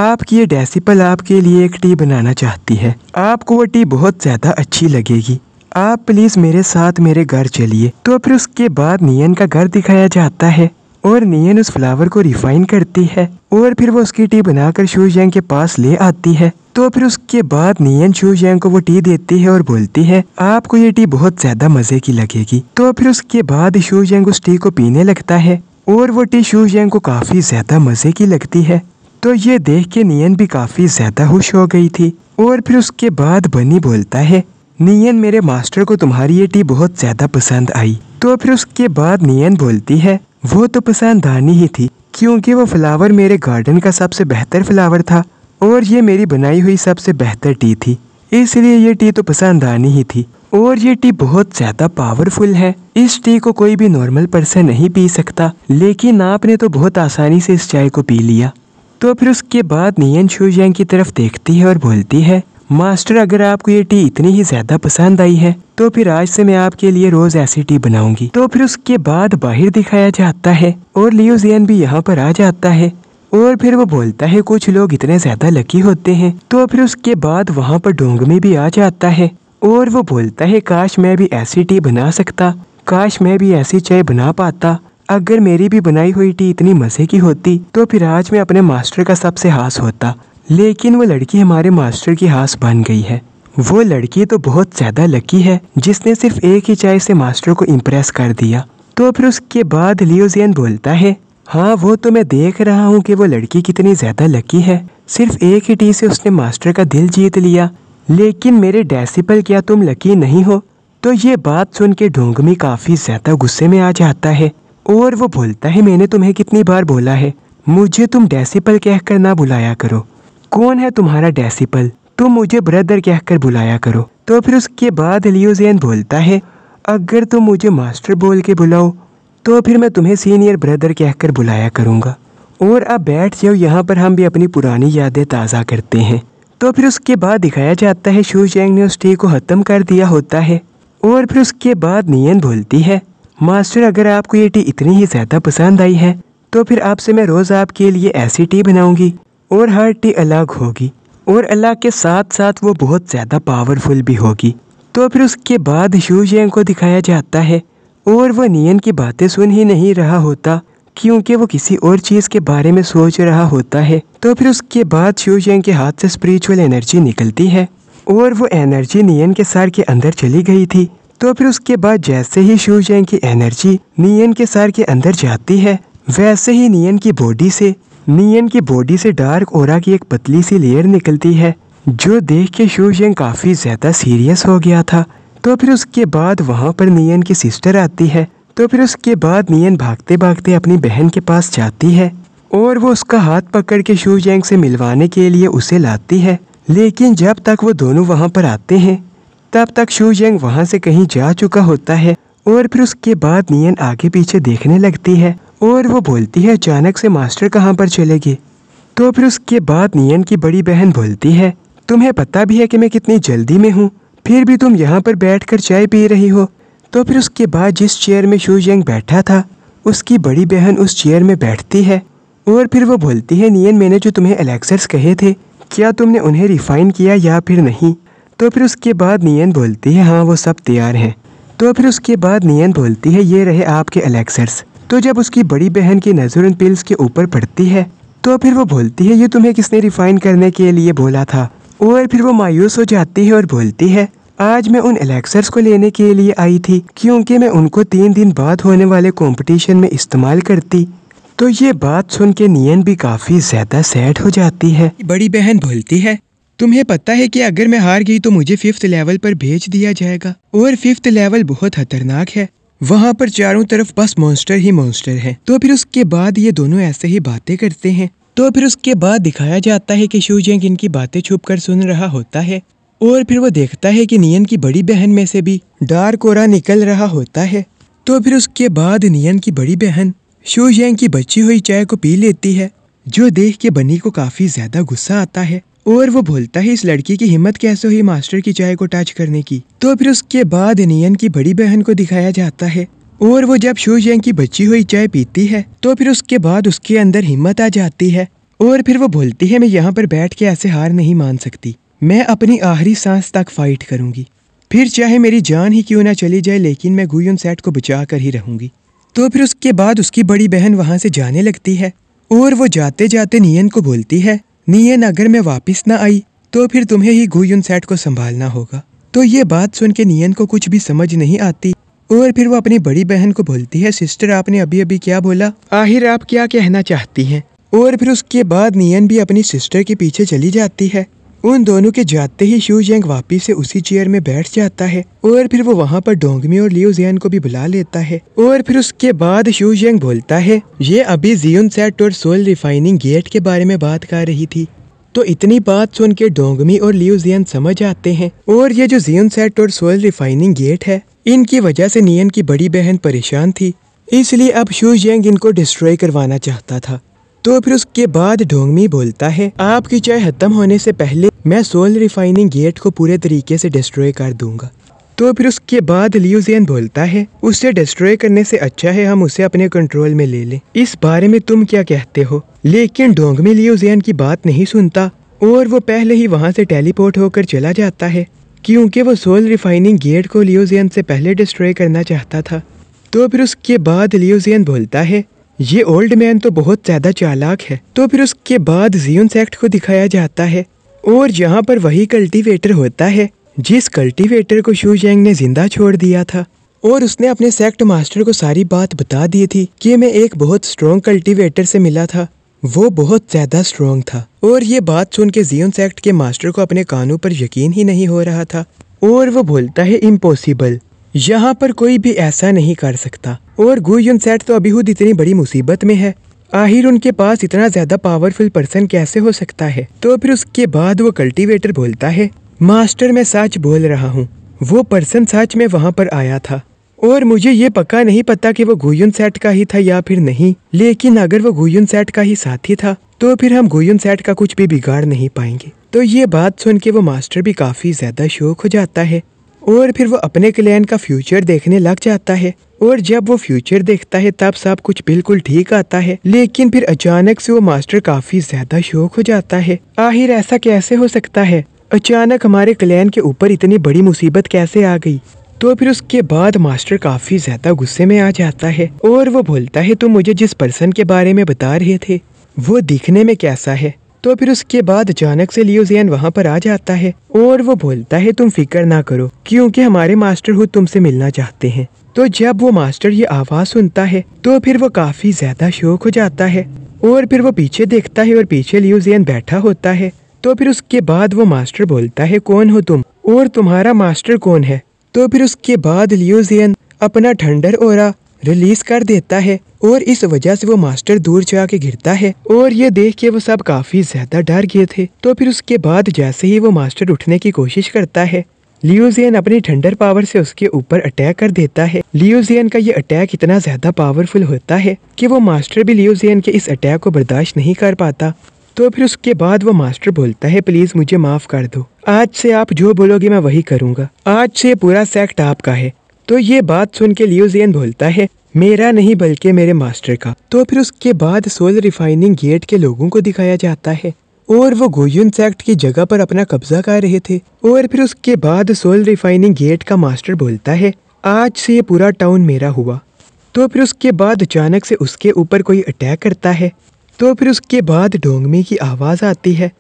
आपकी ये डेसिपल आपके लिए एक टी बनाना चाहती है आपको वो टी बहुत ज़्यादा अच्छी लगेगी आप प्लीज़ मेरे साथ मेरे घर चलिए तो फिर उसके बाद नियन का घर दिखाया जाता है और नियन उस फ्लावर को रिफाइन करती है और फिर वो उसकी टी बनाकर शूजैंग के पास ले आती है तो फिर उसके बाद नियन शूजैंग को वो टी देती है और बोलती है आपको ये टी बहुत ज्यादा मजे की लगेगी तो फिर उसके बाद शूजैंग उस टी को पीने लगता है और वो टी शूजैंग को काफी ज्यादा मजे की लगती है तो ये देख के नियन भी काफी ज्यादा खुश हो गई थी और फिर उसके बाद बनी बोलता है नियन मेरे मास्टर को तुम्हारी ये टी बहुत ज्यादा पसंद आई तो फिर उसके बाद नियन बोलती है वो तो पसंद आनी ही थी क्योंकि वो फ्लावर मेरे गार्डन का सबसे बेहतर फ्लावर था और ये मेरी बनाई हुई सबसे बेहतर टी थी इसलिए ये टी तो पसंद आनी ही थी और ये टी बहुत ज़्यादा पावरफुल है इस टी को कोई भी नॉर्मल पर्सन नहीं पी सकता लेकिन आपने तो बहुत आसानी से इस चाय को पी लिया तो फिर उसके बाद नियन शूजैंग की तरफ देखती है और बोलती है मास्टर अगर आपको ये टी इतनी ही ज़्यादा पसंद आई है तो फिर आज से मैं आपके लिए रोज़ ऐसी टी बनाऊंगी तो फिर उसके बाद बाहर दिखाया जाता है और लियोजियन भी यहाँ पर आ जाता है और फिर वो बोलता है कुछ लोग इतने ज्यादा लकी होते हैं तो फिर उसके बाद वहाँ पर डोंगमी भी आ जाता है और वो बोलता है काश मैं भी ऐसी टी बना सकता काश मैं भी ऐसी चाय बना पाता अगर मेरी भी बनाई हुई टी इतनी मज़े की होती तो फिर आज मैं अपने मास्टर का सबसे हास होता लेकिन वो लड़की हमारे मास्टर की हास बन गई है वो लड़की तो बहुत ज़्यादा लकी है जिसने सिर्फ एक ही चाय से मास्टर को इम्प्रेस कर दिया तो फिर उसके बाद लियोजियन बोलता है हाँ वो तो मैं देख रहा हूँ कि वो लड़की कितनी ज़्यादा लकी है सिर्फ एक ही टी से उसने मास्टर का दिल जीत लिया लेकिन मेरे डेसिपल क्या तुम लकी नहीं हो तो ये बात सुन के ढोंगमी काफ़ी ज़्यादा गुस्से में आ जाता है और वो बोलता है मैंने तुम्हें कितनी बार बोला है मुझे तुम डेसिपल कहकर ना बुलाया करो कौन है तुम्हारा डेसिपल तुम मुझे ब्रदर कहकर बुलाया करो तो फिर उसके बाद लियोजेन बोलता है अगर तुम मुझे मास्टर बोल के बुलाओ तो फिर मैं तुम्हें सीनियर ब्रदर कहकर बुलाया करूँगा और अब बैठ जाओ यहाँ पर हम भी अपनी पुरानी यादें ताज़ा करते हैं तो फिर उसके बाद दिखाया जाता है शू चैंग ने उस टी को ख़त्म कर दिया होता है और फिर उसके बाद नियन बोलती है मास्टर अगर आपको ये टी इतनी ही ज़्यादा पसंद आई है तो फिर आपसे मैं रोज़ आपके लिए ऐसी टी बनाऊंगी और हर टी अलग होगी और अल्लाह के साथ साथ वो बहुत ज़्यादा पावरफुल भी होगी तो फिर उसके बाद शू चैंग को दिखाया जाता है और वो नियन की बातें सुन ही नहीं रहा होता क्योंकि वो किसी और चीज़ के बारे में सोच रहा होता है तो फिर उसके बाद शिवजैन के हाथ से स्पिरिचुअल एनर्जी निकलती है और वो एनर्जी नियन के सर के अंदर चली गई थी तो फिर उसके बाद जैसे ही शिवजैन की एनर्जी नियन के सर के अंदर जाती है वैसे ही नियन की बॉडी से नियन की बॉडी से डार्क ओरा की एक पतली सी लेयर निकलती है जो देख के शिवजैन काफ़ी ज़्यादा सीरियस हो गया था तो फिर उसके बाद वहाँ पर नियन की सिस्टर आती है तो फिर उसके बाद नियन भागते भागते अपनी बहन के पास जाती है और वो उसका हाथ पकड़ के शू जैंग से मिलवाने के लिए उसे लाती है लेकिन जब तक वो दोनों वहाँ पर आते हैं तब तक शू जैंग वहाँ से कहीं जा चुका होता है और फिर उसके बाद नियन आगे पीछे देखने लगती है और वो बोलती है अचानक से मास्टर कहाँ पर चलेगी तो फिर उसके बाद नियन की बड़ी बहन बोलती है तुम्हें पता भी है कि मैं कितनी जल्दी में हूँ फिर भी तुम यहाँ पर बैठकर चाय पी रही हो तो फिर उसके बाद जिस चेयर में शू बैठा था उसकी बड़ी बहन उस चेयर में बैठती है और फिर वो बोलती है नियन मैंने जो तुम्हें एलेक्सर्स कहे थे क्या तुमने उन्हें रिफाइन किया या फिर नहीं तो फिर उसके बाद नियन बोलती है हाँ वो सब तैयार हैं तो फिर उसके बाद नियन बोलती है ये रहे आपके एलेक्सर्स तो जब उसकी बड़ी बहन की उन पिल्स के ऊपर पड़ती है तो फिर वो बोलती है ये तुम्हें किसने रिफाइन करने के लिए बोला था और फिर वो मायूस हो जाती है और बोलती है आज मैं उन एलेक्सर्स को लेने के लिए आई थी क्योंकि मैं उनको तीन दिन बाद होने वाले कंपटीशन में इस्तेमाल करती तो ये बात सुन के नियन भी काफ़ी ज़्यादा सैड हो जाती है बड़ी बहन भूलती है तुम्हें पता है कि अगर मैं हार गई तो मुझे फिफ्थ लेवल पर भेज दिया जाएगा और फिफ्थ लेवल बहुत खतरनाक है वहाँ पर चारों तरफ बस मॉन्स्टर ही मॉन्स्टर है तो फिर उसके बाद ये दोनों ऐसे ही बातें करते हैं तो फिर उसके बाद दिखाया जाता है कि शूजेंग इनकी बातें छुप कर सुन रहा होता है और फिर वो देखता है कि नियन की बड़ी बहन में से भी डार कोरा निकल रहा होता है तो फिर उसके बाद नियन की बड़ी बहन शोजैंग की बची हुई चाय को पी लेती है जो देख के बनी को काफी ज्यादा गुस्सा आता है और वो बोलता है इस लड़की की हिम्मत कैसे हुई मास्टर की चाय को टच करने की तो फिर उसके बाद नियन की बड़ी बहन को दिखाया जाता है और वो जब शोजैंग की बची हुई चाय पीती है तो फिर उसके बाद उसके अंदर हिम्मत आ जाती है और फिर वो बोलती है मैं यहाँ पर बैठ के ऐसे हार नहीं मान सकती मैं अपनी आखिरी सांस तक फाइट करूंगी फिर चाहे मेरी जान ही क्यों ना चली जाए लेकिन मैं गुयुन सेट को बचा कर ही रहूंगी तो फिर उसके बाद उसकी बड़ी बहन वहाँ से जाने लगती है और वो जाते जाते नियन को बोलती है नियन अगर मैं वापस ना आई तो फिर तुम्हें ही गुयुन सेट को संभालना होगा तो ये बात सुन के नियन को कुछ भी समझ नहीं आती और फिर वो अपनी बड़ी बहन को बोलती है सिस्टर आपने अभी अभी क्या बोला आखिर आप क्या कहना चाहती हैं और फिर उसके बाद नियन भी अपनी सिस्टर के पीछे चली जाती है उन दोनों के जाते ही शू जेंग वापिस से उसी चेयर में बैठ जाता है और फिर वो वहाँ पर डोंगमी और लियो जैन को भी बुला लेता है और फिर उसके बाद शू जेंग बोलता है ये अभी जियन सेट और सोल रिफाइनिंग गेट के बारे में बात कर रही थी तो इतनी बात सुन के डोंगमी और लियो जियन समझ आते हैं और ये जो जियन सेट और सोल रिफाइनिंग गेट है इनकी वजह से नियन की बड़ी बहन परेशान थी इसलिए अब शू जेंग इनको डिस्ट्रॉय करवाना चाहता था तो फिर उसके बाद ढोंगमी बोलता है आपकी चाय खत्म होने से पहले मैं सोल रिफाइनिंग गेट को पूरे तरीके से डिस्ट्रॉय कर दूंगा तो फिर उसके बाद लियोजेन बोलता है उसे डिस्ट्रॉय करने से अच्छा है हम उसे अपने कंट्रोल में ले लें इस बारे में तुम क्या कहते हो लेकिन ढोंगमी लियोजेन की बात नहीं सुनता और वो पहले ही वहाँ से टेलीपोर्ट होकर चला जाता है क्योंकि वो सोल रिफाइनिंग गेट को लियोजेन से पहले डिस्ट्रॉय करना चाहता था तो फिर उसके बाद लियोजेन बोलता है ये ओल्ड मैन तो बहुत ज्यादा चालाक है तो फिर उसके बाद जियोन सेक्ट को दिखाया जाता है और यहाँ पर वही कल्टीवेटर होता है जिस कल्टीवेटर को शू ने जिंदा छोड़ दिया था और उसने अपने सेक्ट मास्टर को सारी बात बता दी थी कि मैं एक बहुत स्ट्रॉन्ग कल्टीवेटर से मिला था वो बहुत ज्यादा स्ट्रॉन्ग था और ये बात सुन के जियोन सेक्ट के मास्टर को अपने कानों पर यकीन ही नहीं हो रहा था और वो बोलता है इम्पॉसिबल यहाँ पर कोई भी ऐसा नहीं कर सकता और गुयुन सेट तो अभी खुद इतनी बड़ी मुसीबत में है आहिर उनके पास इतना ज्यादा पावरफुल पर्सन कैसे हो सकता है तो फिर उसके बाद वो कल्टीवेटर बोलता है मास्टर मैं सच बोल रहा हूँ वो पर्सन सच में वहाँ पर आया था और मुझे ये पक्का नहीं पता कि वो गुयुन सेट का ही था या फिर नहीं लेकिन अगर वो गुयुन सेट का ही साथी था तो फिर हम गुयुन सेट का कुछ भी बिगाड़ नहीं पाएंगे तो ये बात सुन के वो मास्टर भी काफी ज्यादा शौक हो जाता है और फिर वो अपने क्लैन का फ्यूचर देखने लग जाता है और जब वो फ्यूचर देखता है तब सब कुछ बिल्कुल ठीक आता है लेकिन फिर अचानक से वो मास्टर काफी ज्यादा शौक हो जाता है आखिर ऐसा कैसे हो सकता है अचानक हमारे क्लैन के ऊपर इतनी बड़ी मुसीबत कैसे आ गई तो फिर उसके बाद मास्टर काफी ज्यादा गुस्से में आ जाता है और वो बोलता है तुम मुझे जिस पर्सन के बारे में बता रहे थे वो दिखने में कैसा है तो फिर उसके बाद अचानक से लियोजियन वहाँ पर आ जाता है और वो बोलता है तुम फिक्र ना करो क्योंकि हमारे मास्टर हु तुमसे मिलना चाहते हैं तो जब वो मास्टर ये आवाज़ सुनता है तो फिर वो काफ़ी ज़्यादा शौक हो जाता है और फिर वो पीछे देखता है और पीछे लियोजियन बैठा होता है तो फिर उसके बाद वो मास्टर बोलता है कौन हो तुम और तुम्हारा मास्टर कौन है तो फिर उसके बाद लियोजियन अपना ठंडर ओरा रिलीज कर देता है और इस वजह से वो मास्टर दूर जाके गिरता है और ये देख के वो सब काफी ज्यादा डर गए थे तो फिर उसके बाद जैसे ही वो मास्टर उठने की कोशिश करता है लियोजियन अपनी ठंडर पावर से उसके ऊपर अटैक कर देता है लियोजियन का ये अटैक इतना ज्यादा पावरफुल होता है कि वो मास्टर भी लियोजियन के इस अटैक को बर्दाश्त नहीं कर पाता तो फिर उसके बाद वो मास्टर बोलता है प्लीज मुझे माफ कर दो आज से आप जो बोलोगे मैं वही करूँगा आज से पूरा सेक्ट आपका है तो ये बात सुन के लियोजियन बोलता है मेरा नहीं बल्कि मेरे मास्टर का तो फिर उसके बाद सोल रिफाइनिंग गेट के लोगों को दिखाया जाता है और वो गोयुन सेक्ट की जगह पर अपना कब्जा कर रहे थे और फिर उसके बाद सोल रिफाइनिंग गेट का मास्टर बोलता है आज से ये पूरा टाउन मेरा हुआ तो फिर उसके बाद अचानक से उसके ऊपर कोई अटैक करता है तो फिर उसके बाद डोंगमी की आवाज़ आती है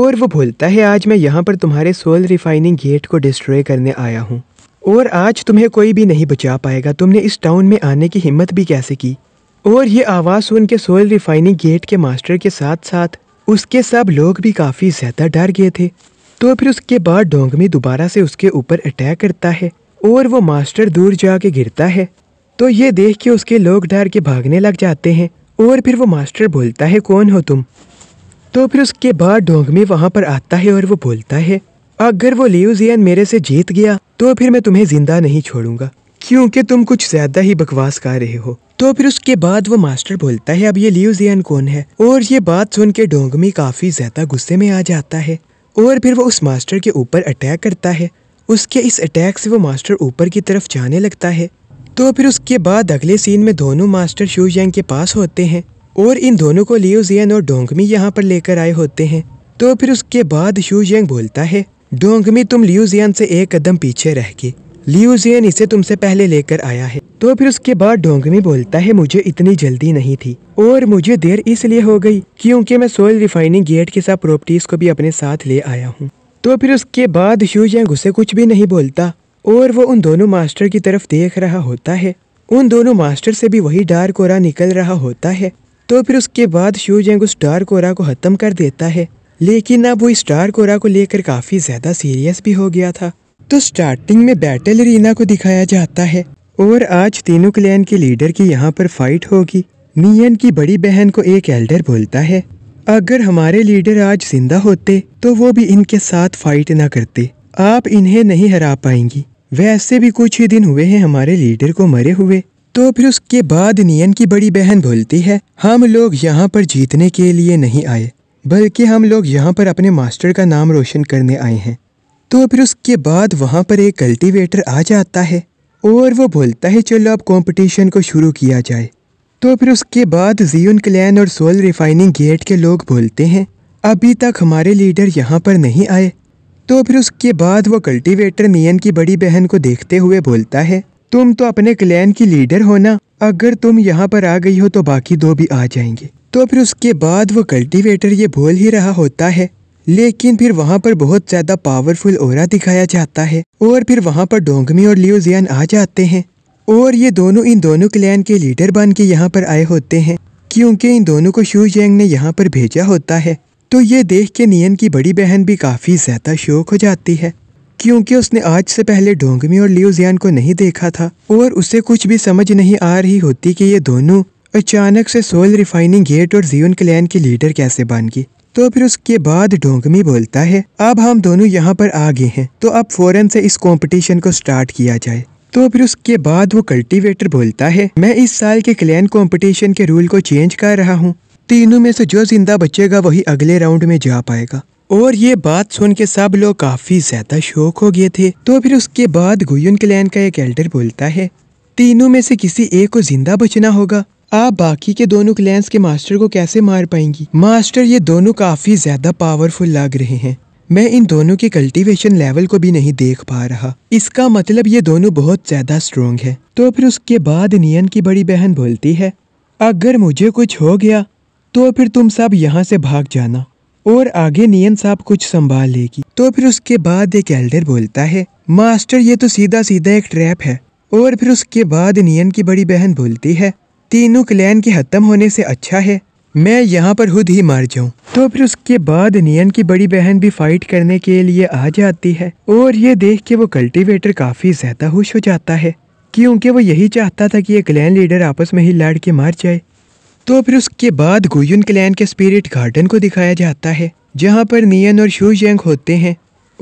और वो बोलता है आज मैं यहाँ पर तुम्हारे सोल रिफाइनिंग गेट को डिस्ट्रॉय करने आया हूँ और आज तुम्हें कोई भी नहीं बचा पाएगा तुमने इस टाउन में आने की हिम्मत भी कैसे की और ये आवाज़ सुन के सोयल रिफाइनिंग गेट के मास्टर के साथ साथ उसके सब लोग भी काफ़ी ज़्यादा डर गए थे तो फिर उसके बाद डोंगमी दोबारा से उसके ऊपर अटैक करता है और वो मास्टर दूर जाके गिरता है तो ये देख के उसके लोग डर के भागने लग जाते हैं और फिर वो मास्टर बोलता है कौन हो तुम तो फिर उसके बाद डोंगमी वहाँ पर आता है और वो बोलता है अगर वो लियोजियन मेरे से जीत गया तो फिर मैं तुम्हें जिंदा नहीं छोड़ूंगा क्योंकि तुम कुछ ज्यादा ही बकवास कर रहे हो तो फिर उसके बाद वो मास्टर बोलता है अब ये लियोजियन कौन है और ये बात सुन के डोंगमी काफी ज्यादा गुस्से में आ जाता है और फिर वो उस मास्टर के ऊपर अटैक करता है उसके इस अटैक से वो मास्टर ऊपर की तरफ जाने लगता है तो फिर उसके बाद अगले सीन में दोनों मास्टर शू के पास होते हैं और इन दोनों को लियोजियन और डोंगमी यहाँ पर लेकर आए होते हैं तो फिर उसके बाद शू बोलता है डोंगमी तुम ल्यूजियन से एक कदम पीछे रह गए ल्यूजियन इसे तुमसे पहले लेकर आया है तो फिर उसके बाद डोंगमी बोलता है मुझे इतनी जल्दी नहीं थी और मुझे देर इसलिए हो गई क्योंकि मैं सोयल रिफाइनिंग गेट के साथ प्रॉपर्टीज को भी अपने साथ ले आया हूँ तो फिर उसके बाद ह्यूजेंग उसे कुछ भी नहीं बोलता और वो उन दोनों मास्टर की तरफ देख रहा होता है उन दोनों मास्टर से भी वही डार कोरा निकल रहा होता है तो फिर उसके बाद ह्यूजेंग उस डार कोरा को ख़त्म कर देता है लेकिन अब वो स्टार कोरा को लेकर काफ़ी ज़्यादा सीरियस भी हो गया था तो स्टार्टिंग में बैटल रीना को दिखाया जाता है और आज तीनों क्लैन के लीडर की यहाँ पर फाइट होगी नियन की बड़ी बहन को एक एल्डर बोलता है अगर हमारे लीडर आज जिंदा होते तो वो भी इनके साथ फाइट ना करते आप इन्हें नहीं हरा पाएंगी वैसे भी कुछ ही दिन हुए हैं हमारे लीडर को मरे हुए तो फिर उसके बाद नियन की बड़ी बहन बोलती है हम लोग यहाँ पर जीतने के लिए नहीं आए बल्कि हम लोग यहाँ पर अपने मास्टर का नाम रोशन करने आए हैं तो फिर उसके बाद वहाँ पर एक कल्टीवेटर आ जाता है और वो बोलता है चलो अब कंपटीशन को शुरू किया जाए तो फिर उसके बाद जियन क्लैन और सोल रिफाइनिंग गेट के लोग बोलते हैं अभी तक हमारे लीडर यहाँ पर नहीं आए तो फिर उसके बाद वो कल्टीवेटर नियन की बड़ी बहन को देखते हुए बोलता है तुम तो अपने क्लैन की लीडर हो ना अगर तुम यहाँ पर आ गई हो तो बाकी दो भी आ जाएंगे तो फिर उसके बाद वो कल्टीवेटर ये बोल ही रहा होता है लेकिन फिर वहाँ पर बहुत ज़्यादा पावरफुल ओरा दिखाया जाता है और फिर वहाँ पर डोंगमी और लियोजियान आ जाते हैं और ये दोनों इन दोनों क्लैन के लीडर बन के यहाँ पर आए होते हैं क्योंकि इन दोनों को शू जेंग ने यहाँ पर भेजा होता है तो ये देख के नियन की बड़ी बहन भी काफ़ी ज़्यादा शौक हो जाती है क्योंकि उसने आज से पहले डोंगमी और लियोजियान को नहीं देखा था और उसे कुछ भी समझ नहीं आ रही होती कि ये दोनों अचानक से सोल रिफाइनिंग गेट और जियोन क्लैन के लीडर कैसे बन गई तो फिर उसके बाद ढोंगमी बोलता है अब हम दोनों यहाँ पर आ गए हैं तो अब फौरन से इस कंपटीशन को स्टार्ट किया जाए तो फिर उसके बाद वो कल्टीवेटर बोलता है मैं इस साल के क्लैन कंपटीशन के रूल को चेंज कर रहा हूँ तीनों में से जो जिंदा बचेगा वही अगले राउंड में जा पाएगा और ये बात सुन के सब लोग काफी ज्यादा शौक हो गए थे तो फिर उसके बाद गुयन क्लैन का एक एल्डर बोलता है तीनों में से किसी एक को जिंदा बचना होगा आप बाकी के दोनों क्लैंस के मास्टर को कैसे मार पाएंगी मास्टर ये दोनों काफी ज्यादा पावरफुल लग रहे हैं मैं इन दोनों के कल्टीवेशन लेवल को भी नहीं देख पा रहा इसका मतलब ये दोनों बहुत ज्यादा स्ट्रोंग है तो फिर उसके बाद नियन की बड़ी बहन बोलती है अगर मुझे कुछ हो गया तो फिर तुम सब यहाँ से भाग जाना और आगे नियन साहब कुछ संभाल लेगी तो फिर उसके बाद एक एल्डर बोलता है मास्टर ये तो सीधा सीधा एक ट्रैप है और फिर उसके बाद नियन की बड़ी बहन बोलती है तीनों क्लैन के ख़त्म होने से अच्छा है मैं यहाँ पर खुद ही मार जाऊँ तो फिर उसके बाद नियन की बड़ी बहन भी फाइट करने के लिए आ जाती है और ये देख के वो कल्टीवेटर काफ़ी ज़्यादा खुश हो जाता है क्योंकि वो यही चाहता था कि ये क्लैन लीडर आपस में ही लड़ के मार जाए तो फिर उसके बाद गुयुन क्लैन के स्पिरिट गार्डन को दिखाया जाता है जहाँ पर नियन और शू जेंग होते हैं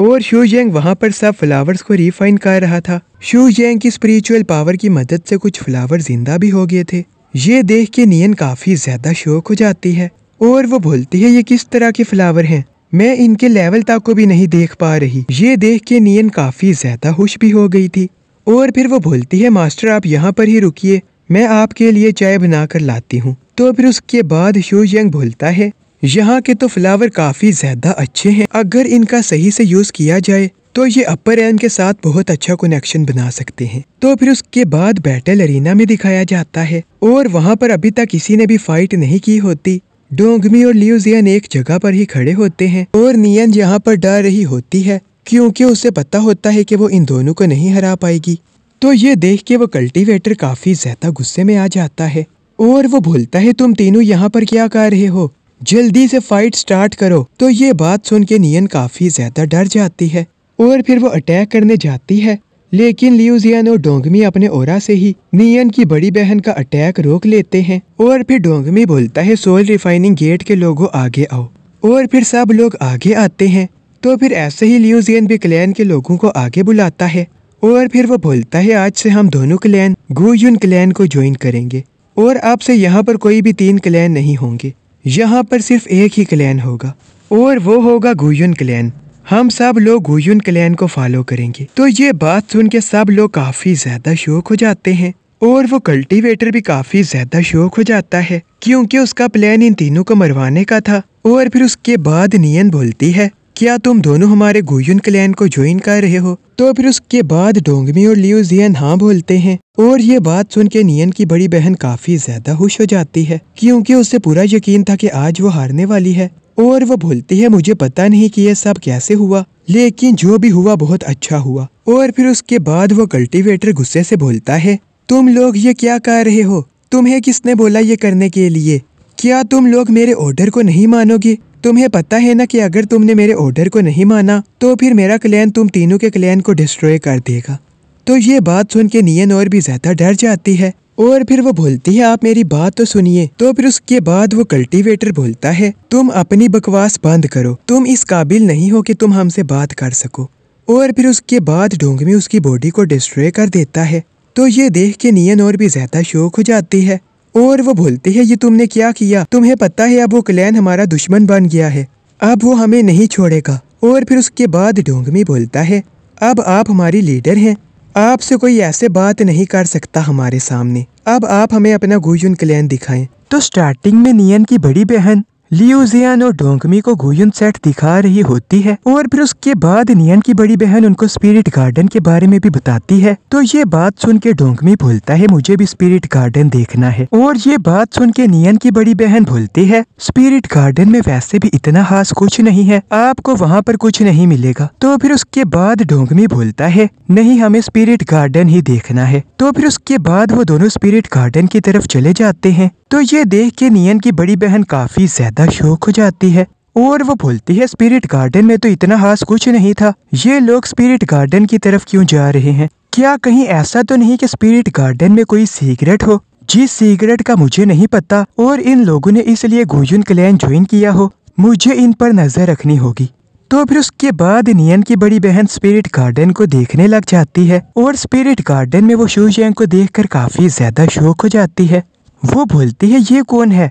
और शू जेंग वहाँ पर सब फ्लावर्स को रिफाइन कर रहा था शू जेंग की स्पिरिचुअल पावर की मदद से कुछ फ्लावर जिंदा भी हो गए थे ये देख के नियन काफ़ी ज़्यादा शौक हो जाती है और वो बोलती है ये किस तरह के फ्लावर हैं मैं इनके लेवल तक को भी नहीं देख पा रही ये देख के नियन काफ़ी ज़्यादा खुश भी हो गई थी और फिर वो बोलती है मास्टर आप यहाँ पर ही रुकिए मैं आपके लिए चाय बना कर लाती हूँ तो फिर उसके बाद शो यंग बोलता है यहाँ के तो फ्लावर काफ़ी ज़्यादा अच्छे हैं अगर इनका सही से यूज़ किया जाए तो ये अपर एन के साथ बहुत अच्छा कनेक्शन बना सकते हैं तो फिर उसके बाद बैटल अरीना में दिखाया जाता है और वहाँ पर अभी तक किसी ने भी फाइट नहीं की होती डोंगमी और लियोजियन एक जगह पर ही खड़े होते हैं और नियन यहाँ पर डर रही होती है क्योंकि उसे पता होता है कि वो इन दोनों को नहीं हरा पाएगी तो ये देख के वो कल्टीवेटर काफी ज्यादा गुस्से में आ जाता है और वो भूलता है तुम तीनों यहाँ पर क्या कर रहे हो जल्दी से फाइट स्टार्ट करो तो ये बात सुन के नियन काफी ज्यादा डर जाती है और फिर वो अटैक करने जाती है लेकिन लियूजियन और डोंगमी अपने ओरा से ही नियन की बड़ी बहन का अटैक रोक लेते हैं और फिर डोंगमी बोलता है सोल रिफाइनिंग गेट के लोगों आगे आओ और फिर सब लोग आगे आते हैं तो फिर ऐसे ही लियूजियन भी क्लैन के लोगों को आगे बुलाता है और फिर वो बोलता है आज से हम दोनों क्लैन गुयुन क्लैन को ज्वाइन करेंगे और अब से यहाँ पर कोई भी तीन क्लैन नहीं होंगे यहाँ पर सिर्फ एक ही क्लैन होगा और वो होगा गुयुन क्लैन हम सब लोग गुयुन क्लैन को फॉलो करेंगे तो ये बात सुन के सब लोग काफी ज्यादा शौक हो जाते हैं और वो कल्टीवेटर भी काफी ज्यादा शौक हो जाता है क्योंकि उसका प्लान इन तीनों को मरवाने का था और फिर उसके बाद नियन बोलती है क्या तुम दोनों हमारे गुयुन क्लैन को ज्वाइन कर रहे हो तो फिर उसके बाद डोंगमी और लियोजियन हाँ बोलते हैं और ये बात सुन के नियन की बड़ी बहन काफी ज्यादा खुश हो जाती है क्योंकि उसे पूरा यकीन था कि आज वो हारने वाली है और वो बोलती है मुझे पता नहीं कि ये सब कैसे हुआ लेकिन जो भी हुआ बहुत अच्छा हुआ और फिर उसके बाद वो कल्टीवेटर गुस्से से बोलता है तुम लोग ये क्या कर रहे हो तुम्हें किसने बोला ये करने के लिए क्या तुम लोग मेरे ऑर्डर को नहीं मानोगे तुम्हें पता है ना कि अगर तुमने मेरे ऑर्डर को नहीं माना तो फिर मेरा क्लैन तुम तीनों के क्लैन को डिस्ट्रॉय कर देगा तो ये बात सुन के नियन और भी ज्यादा डर जाती है और फिर वो बोलती है आप मेरी बात तो सुनिए तो फिर उसके बाद वो कल्टीवेटर बोलता है तुम अपनी बकवास बंद करो तुम इस काबिल नहीं हो कि तुम हमसे बात कर सको और फिर उसके बाद ढोंगमी उसकी बॉडी को डिस्ट्रॉय कर देता है तो ये देख के नियन और भी ज्यादा शौक हो जाती है और वो बोलती है ये तुमने क्या किया तुम्हें पता है अब वो क्लैन हमारा दुश्मन बन गया है अब वो हमें नहीं छोड़ेगा और फिर उसके बाद ढोंगमी बोलता है अब आप हमारी लीडर हैं आपसे कोई ऐसे बात नहीं कर सकता हमारे सामने अब आप हमें अपना गुजुन क्लैन दिखाएं तो स्टार्टिंग में नियन की बड़ी बहन लियोजियान और डोंगमी को गुयुन सेट दिखा रही होती है और फिर उसके बाद नियन की बड़ी बहन उनको स्पिरिट गार्डन के बारे में भी बताती है तो ये बात सुन के डोंगमी बोलता है मुझे भी स्पिरिट गार्डन देखना है और ये बात सुन के नियन की बड़ी बहन बोलती है स्पिरिट गार्डन में वैसे भी इतना खास कुछ नहीं है आपको वहाँ पर कुछ नहीं मिलेगा तो फिर उसके बाद डोंगमी बोलता है नहीं हमें स्पिरिट गार्डन ही देखना है तो फिर उसके बाद वो दोनों स्पिरिट गार्डन की तरफ चले जाते हैं तो ये देख के नियन की बड़ी बहन काफ़ी ज़्यादा शौक हो जाती है और वो बोलती है स्पिरिट गार्डन में तो इतना खास कुछ नहीं था ये लोग स्पिरिट गार्डन की तरफ क्यों जा रहे हैं क्या कहीं ऐसा तो नहीं कि स्पिरिट गार्डन में कोई सीक्रेट हो जिस सीक्रेट का मुझे नहीं पता और इन लोगों ने इसलिए गुजुन क्लैन ज्वाइन किया हो मुझे इन पर नजर रखनी होगी तो फिर उसके बाद नियन की बड़ी बहन स्पिरिट गार्डन को देखने लग जाती है और स्पिरिट गार्डन में वो शूजैंग को देखकर काफी ज्यादा शौक हो जाती है वो बोलती है ये कौन है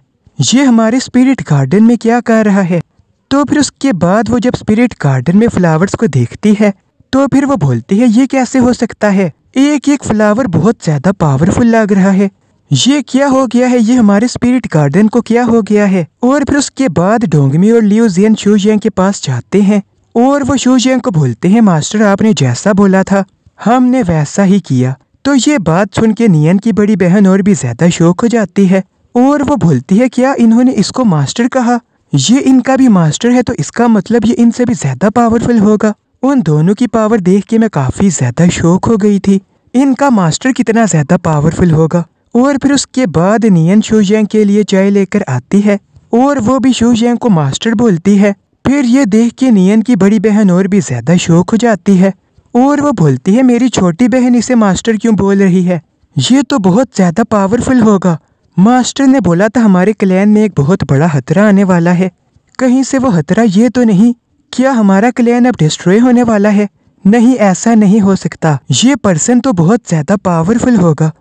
ये हमारे स्पिरिट गार्डन में क्या कर रहा है तो फिर उसके बाद वो जब स्पिरिट गार्डन में फ्लावर्स को देखती है तो फिर वो बोलती है ये कैसे हो सकता है एक एक फ्लावर बहुत ज़्यादा पावरफुल लग रहा है ये क्या हो गया है ये हमारे स्पिरिट गार्डन को क्या हो गया है और फिर उसके बाद डोंगमी और लियोजियन शूजियन के पास जाते हैं और वो शूजियन को बोलते हैं मास्टर आपने जैसा बोला था हमने वैसा ही किया तो ये बात सुन के नियन की बड़ी बहन और भी ज्यादा शौक हो जाती है और वो भूलती है क्या इन्होंने इसको मास्टर कहा ये इनका भी मास्टर है तो इसका मतलब ये इनसे भी ज्यादा पावरफुल होगा उन दोनों की पावर देख के मैं काफी ज्यादा शौक हो गई थी इनका मास्टर कितना ज्यादा पावरफुल होगा और फिर उसके बाद नियन शोजैंग के लिए चाय लेकर आती है और वो भी शोजैंग को मास्टर बोलती है फिर ये देख के नियन की बड़ी बहन और भी ज्यादा शौक हो जाती है और वो बोलती है मेरी छोटी बहन इसे मास्टर क्यों बोल रही है ये तो बहुत ज़्यादा पावरफुल होगा मास्टर ने बोला था तो हमारे क्लैन में एक बहुत बड़ा खतरा आने वाला है कहीं से वो खतरा ये तो नहीं क्या हमारा क्लैन अब डिस्ट्रॉय होने वाला है नहीं ऐसा नहीं हो सकता ये पर्सन तो बहुत ज़्यादा पावरफुल होगा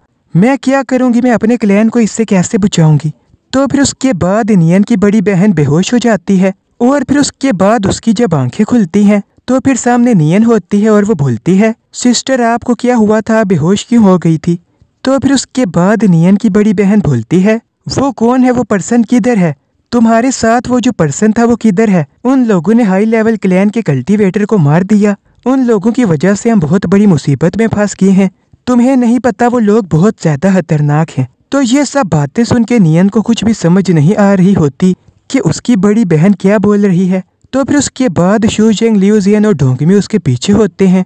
मैं क्या करूँगी मैं अपने क्लैन को इससे कैसे बचाऊंगी तो फिर उसके बाद इनियन की बड़ी बहन बेहोश हो जाती है और फिर उसके बाद उसकी जब आंखें खुलती हैं तो फिर सामने नियन होती है और वो भूलती है सिस्टर आपको क्या हुआ था बेहोश क्यों हो गई थी तो फिर उसके बाद नियन की बड़ी बहन भूलती है वो कौन है वो पर्सन किधर है तुम्हारे साथ वो जो पर्सन था वो किधर है उन लोगों ने हाई लेवल क्लैन के कल्टीवेटर को मार दिया उन लोगों की वजह से हम बहुत बड़ी मुसीबत में फंस गए हैं तुम्हें नहीं पता वो लोग बहुत ज़्यादा खतरनाक हैं तो ये सब बातें सुन के नियन को कुछ भी समझ नहीं आ रही होती कि उसकी बड़ी बहन क्या बोल रही है तो फिर उसके बाद शू चेंग लियो जियन और ढोंगमी उसके पीछे होते हैं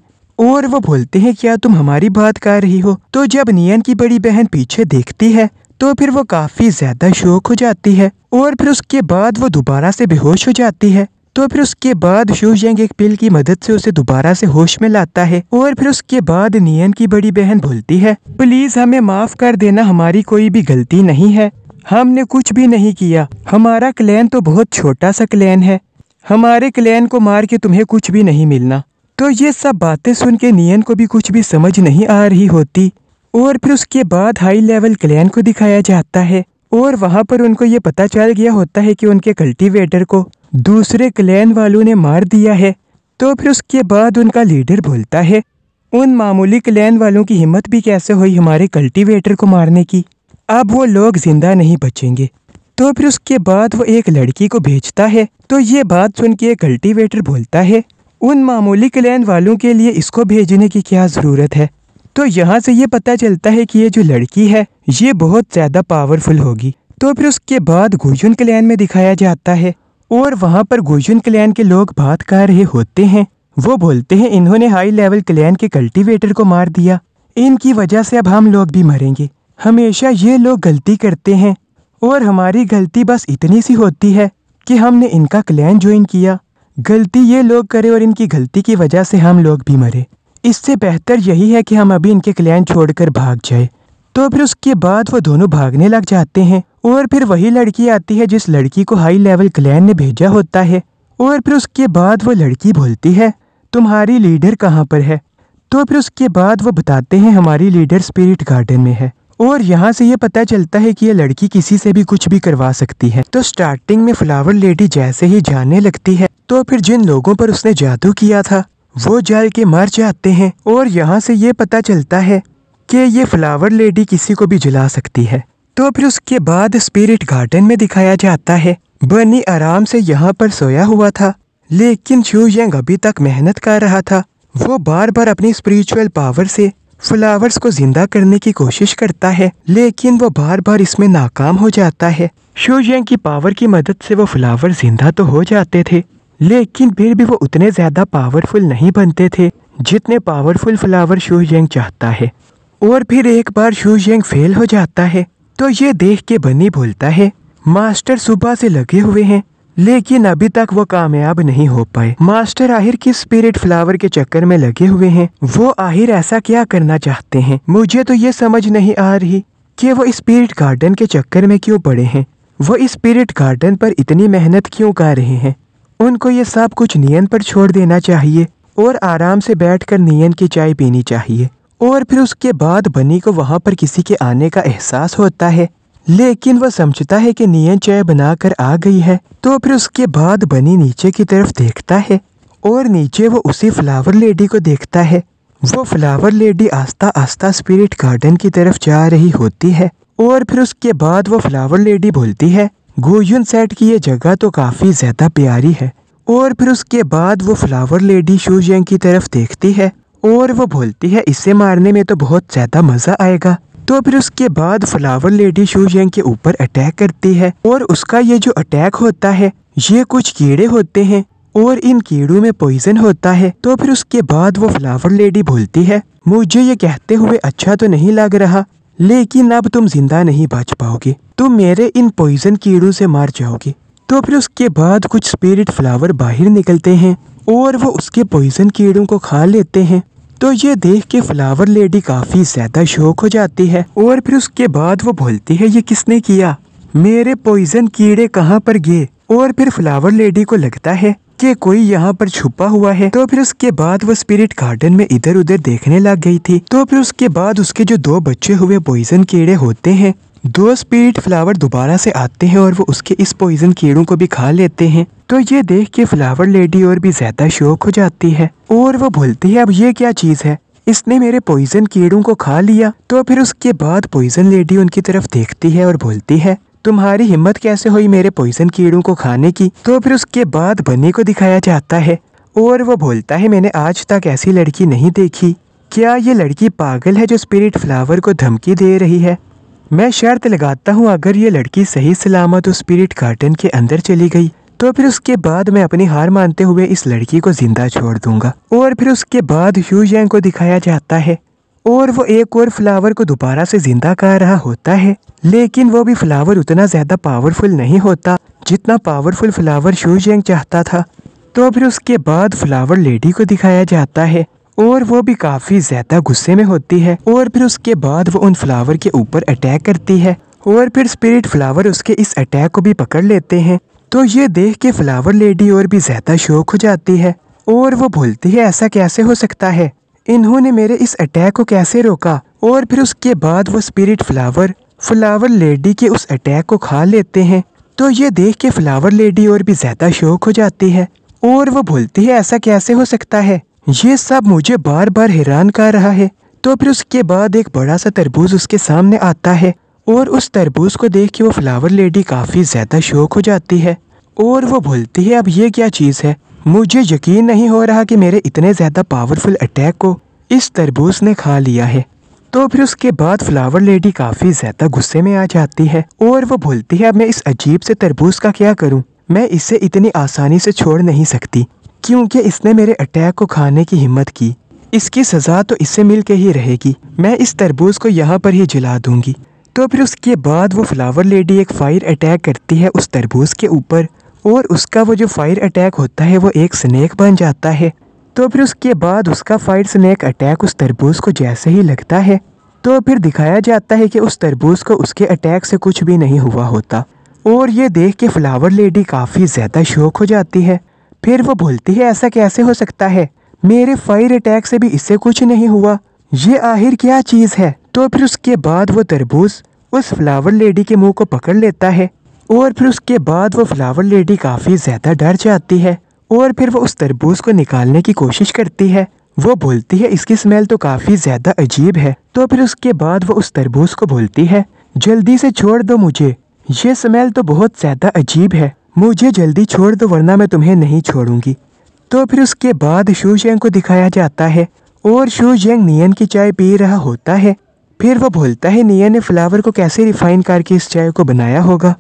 और वो बोलते हैं क्या तुम हमारी बात कर रही हो तो जब नियन की बड़ी बहन पीछे देखती है तो फिर वो काफ़ी ज़्यादा शौक हो जाती है और फिर उसके बाद वो दोबारा से बेहोश हो जाती है तो फिर उसके बाद शूजेंग एक पिल की मदद से उसे दोबारा से होश में लाता है और फिर उसके बाद नियन की बड़ी बहन बोलती है प्लीज हमें माफ कर देना हमारी कोई भी गलती नहीं है हमने कुछ भी नहीं किया हमारा क्लैन तो बहुत छोटा सा क्लैन है हमारे क्लैन को मार के तुम्हें कुछ भी नहीं मिलना तो ये सब बातें सुन के नियन को भी कुछ भी समझ नहीं आ रही होती और फिर उसके बाद हाई लेवल क्लैन को दिखाया जाता है और वहाँ पर उनको ये पता चल गया होता है कि उनके कल्टीवेटर को दूसरे क्लैन वालों ने मार दिया है तो फिर उसके बाद उनका लीडर बोलता है उन मामूली क्लैन वालों की हिम्मत भी कैसे हुई हमारे कल्टीवेटर को मारने की अब वो लोग जिंदा नहीं बचेंगे तो फिर उसके बाद वो एक लड़की को भेजता है तो ये बात सुन के कल्टीवेटर बोलता है उन मामूली क्लैन वालों के लिए इसको भेजने की क्या ज़रूरत है तो यहाँ से ये पता चलता है कि ये जो लड़की है ये बहुत ज़्यादा पावरफुल होगी तो फिर उसके बाद गुजुन क्लैन में दिखाया जाता है और वहाँ पर गुजुन क्लैन के लोग बात कर रहे होते हैं वो बोलते हैं इन्होंने हाई लेवल क्लैन के कल्टीवेटर को मार दिया इनकी वजह से अब हम लोग भी मरेंगे हमेशा ये लोग गलती करते हैं और हमारी गलती बस इतनी सी होती है कि हमने इनका क्लैन ज्वाइन किया गलती ये लोग करे और इनकी गलती की वजह से हम लोग भी मरे इससे बेहतर यही है कि हम अभी इनके क्लैन छोड़कर भाग जाए तो फिर उसके बाद वो दोनों भागने लग जाते हैं और फिर वही लड़की आती है जिस लड़की को हाई लेवल क्लैन ने भेजा होता है और फिर उसके बाद वो लड़की बोलती है तुम्हारी लीडर कहाँ पर है तो फिर उसके बाद वो बताते हैं हमारी लीडर स्पिरिट गार्डन में है और यहाँ से ये पता चलता है कि ये लड़की किसी से भी कुछ भी करवा सकती है तो स्टार्टिंग में फ्लावर लेडी जैसे ही जाने लगती है तो फिर जिन लोगों पर उसने जादू किया था वो जल के मर जाते हैं और यहाँ से ये पता चलता है कि ये फ्लावर लेडी किसी को भी जला सकती है तो फिर उसके बाद स्पिरिट गार्डन में दिखाया जाता है बनी आराम से यहाँ पर सोया हुआ था लेकिन शू यंग अभी तक मेहनत कर रहा था वो बार बार अपनी स्पिरिचुअल पावर से फ्लावर्स को जिंदा करने की कोशिश करता है लेकिन वो बार बार इसमें नाकाम हो जाता है शोजेंग की पावर की मदद से वो फ्लावर जिंदा तो हो जाते थे लेकिन फिर भी वो उतने ज़्यादा पावरफुल नहीं बनते थे जितने पावरफुल फ्लावर शोजेंग चाहता है और फिर एक बार शोजेंग फेल हो जाता है तो ये देख के बनी बोलता है मास्टर सुबह से लगे हुए हैं लेकिन अभी तक वो कामयाब नहीं हो पाए मास्टर आहिर की स्पिरिट फ्लावर के चक्कर में लगे हुए हैं वो आहिर ऐसा क्या करना चाहते हैं मुझे तो ये समझ नहीं आ रही कि वो स्पिरिट गार्डन के चक्कर में क्यों पड़े हैं वो स्पिरिट गार्डन पर इतनी मेहनत क्यों कर रहे हैं उनको ये सब कुछ नियन पर छोड़ देना चाहिए और आराम से कर नियन की चाय पीनी चाहिए और फिर उसके बाद बनी को वहाँ पर किसी के आने का एहसास होता है लेकिन वह समझता है कि नियन चाय बनाकर आ गई है तो फिर उसके बाद बनी नीचे की तरफ देखता है और नीचे वो उसी फ्लावर लेडी को देखता है वो फ्लावर लेडी आस्ता आस्ता स्पिरिट गार्डन की तरफ जा रही होती है और फिर उसके बाद वो फ्लावर लेडी बोलती है गोयुन सेट की ये जगह तो काफ़ी ज़्यादा प्यारी है और फिर उसके बाद वो फ्लावर लेडी शूजेंग की तरफ देखती है और वो बोलती है इसे मारने में तो बहुत ज़्यादा मज़ा आएगा तो फिर उसके बाद फ्लावर लेडी शूजैंग के ऊपर अटैक करती है और उसका ये जो अटैक होता है ये कुछ कीड़े होते हैं और इन कीड़ों में पॉइजन होता है तो फिर उसके बाद वो फ्लावर लेडी बोलती है मुझे ये कहते हुए अच्छा तो नहीं लग रहा लेकिन अब तुम जिंदा नहीं बच पाओगे तुम मेरे इन पॉइजन कीड़ों से मार जाओगे तो फिर उसके बाद कुछ स्पिरिट फ्लावर बाहर निकलते हैं और वो उसके पॉइजन कीड़ों को खा लेते हैं तो ये देख के फ्लावर लेडी काफी ज्यादा शौक हो जाती है और फिर उसके बाद वो बोलती है ये किसने किया मेरे पॉइजन कीड़े कहाँ पर गए और फिर फ्लावर लेडी को लगता है कि कोई यहाँ पर छुपा हुआ है तो फिर उसके बाद वो स्पिरिट गार्डन में इधर उधर देखने लग गई थी तो फिर उसके बाद उसके जो दो बच्चे हुए पॉइजन कीड़े होते हैं दो स्पीड फ्लावर दोबारा से आते हैं और वो उसके इस पॉइजन कीड़ों को भी खा लेते हैं तो ये देख के फ्लावर लेडी और भी ज्यादा शौक हो जाती है और वो भूलती है अब ये क्या चीज है इसने मेरे पॉइजन कीड़ों को खा लिया तो फिर उसके बाद पॉइजन लेडी उनकी तरफ देखती है और बोलती है तुम्हारी हिम्मत कैसे हुई मेरे पॉइजन कीड़ों को खाने की तो फिर उसके बाद बनी को दिखाया जाता है और वो बोलता है मैंने आज तक ऐसी लड़की नहीं देखी क्या ये लड़की पागल है जो स्पिरिट फ्लावर को धमकी दे रही है मैं शर्त लगाता हूँ अगर ये लड़की सही सलामत उस स्पिरिट गार्डन के अंदर चली गई तो फिर उसके बाद मैं अपनी हार मानते हुए इस लड़की को जिंदा छोड़ दूंगा और फिर उसके बाद ह्यू को दिखाया जाता है और वो एक और फ्लावर को दोबारा से जिंदा कर रहा होता है लेकिन वो भी फ्लावर उतना ज़्यादा पावरफुल नहीं होता जितना पावरफुल फ्लावर शूजेंग चाहता था तो फिर उसके बाद फ्लावर लेडी को दिखाया जाता है और वो भी काफ़ी ज़्यादा गुस्से में होती है और फिर उसके बाद वो उन फ्लावर के ऊपर अटैक करती है और फिर स्पिरिट फ्लावर उसके इस अटैक को भी पकड़ लेते हैं तो ये देख के फ्लावर लेडी और भी ज़्यादा शौक हो जाती है और वो भूलती है ऐसा कैसे हो सकता है इन्होंने मेरे इस अटैक को कैसे रोका और फिर उसके बाद वो स्पिरिट फ्लावर फ्लावर लेडी के उस अटैक को खा लेते हैं तो ये देख के फ्लावर लेडी और भी ज़्यादा शौक हो जाती है और वो भूलती है ऐसा कैसे हो सकता है ये सब मुझे बार बार हैरान कर रहा है तो फिर उसके बाद एक बड़ा सा तरबूज उसके सामने आता है और उस तरबूज को देख के वो फ्लावर लेडी काफ़ी ज़्यादा शौक हो जाती है और वो भूलती है अब ये क्या चीज़ है मुझे यकीन नहीं हो रहा कि मेरे इतने ज़्यादा पावरफुल अटैक को इस तरबूज ने खा लिया है तो फिर उसके बाद फ्लावर लेडी काफ़ी ज़्यादा गुस्से में आ जाती है और वो भूलती है अब मैं इस अजीब से तरबूज का क्या करूँ मैं इसे इतनी आसानी से छोड़ नहीं सकती क्योंकि इसने मेरे अटैक को खाने की हिम्मत की इसकी सज़ा तो इससे मिल के ही रहेगी मैं इस तरबूज को यहाँ पर ही जला दूँगी तो फिर उसके बाद वो फ्लावर लेडी एक फ़ायर अटैक करती है उस तरबूज के ऊपर और उसका वो जो फ़ायर अटैक होता है वो एक स्नैक बन जाता है तो फिर उसके बाद उसका फायर स्नैक अटैक उस तरबूज को जैसे ही लगता है तो फिर दिखाया जाता है कि उस तरबूज को उसके अटैक से कुछ भी नहीं हुआ होता और ये देख के फ्लावर लेडी काफ़ी ज़्यादा शौक हो जाती है फिर वो बोलती है ऐसा कैसे हो सकता है मेरे फायर अटैक से भी इससे कुछ नहीं हुआ ये आखिर क्या चीज़ है तो फिर उसके बाद वो तरबूज उस फ्लावर लेडी के मुंह को पकड़ लेता है और फिर उसके बाद वो फ्लावर लेडी काफ़ी ज़्यादा डर जाती है और फिर वो उस तरबूज को निकालने की कोशिश करती है वो बोलती है इसकी स्मेल तो काफ़ी ज़्यादा अजीब है तो फिर उसके बाद वो उस तरबूज को बोलती है जल्दी से छोड़ दो मुझे ये स्मेल तो बहुत ज़्यादा अजीब है मुझे जल्दी छोड़ दो वरना मैं तुम्हें नहीं छोड़ूंगी तो फिर उसके बाद शूजेंग को दिखाया जाता है और शूजेंग नियन की चाय पी रहा होता है फिर वो बोलता है नियन ने फ्लावर को कैसे रिफाइन करके इस चाय को बनाया होगा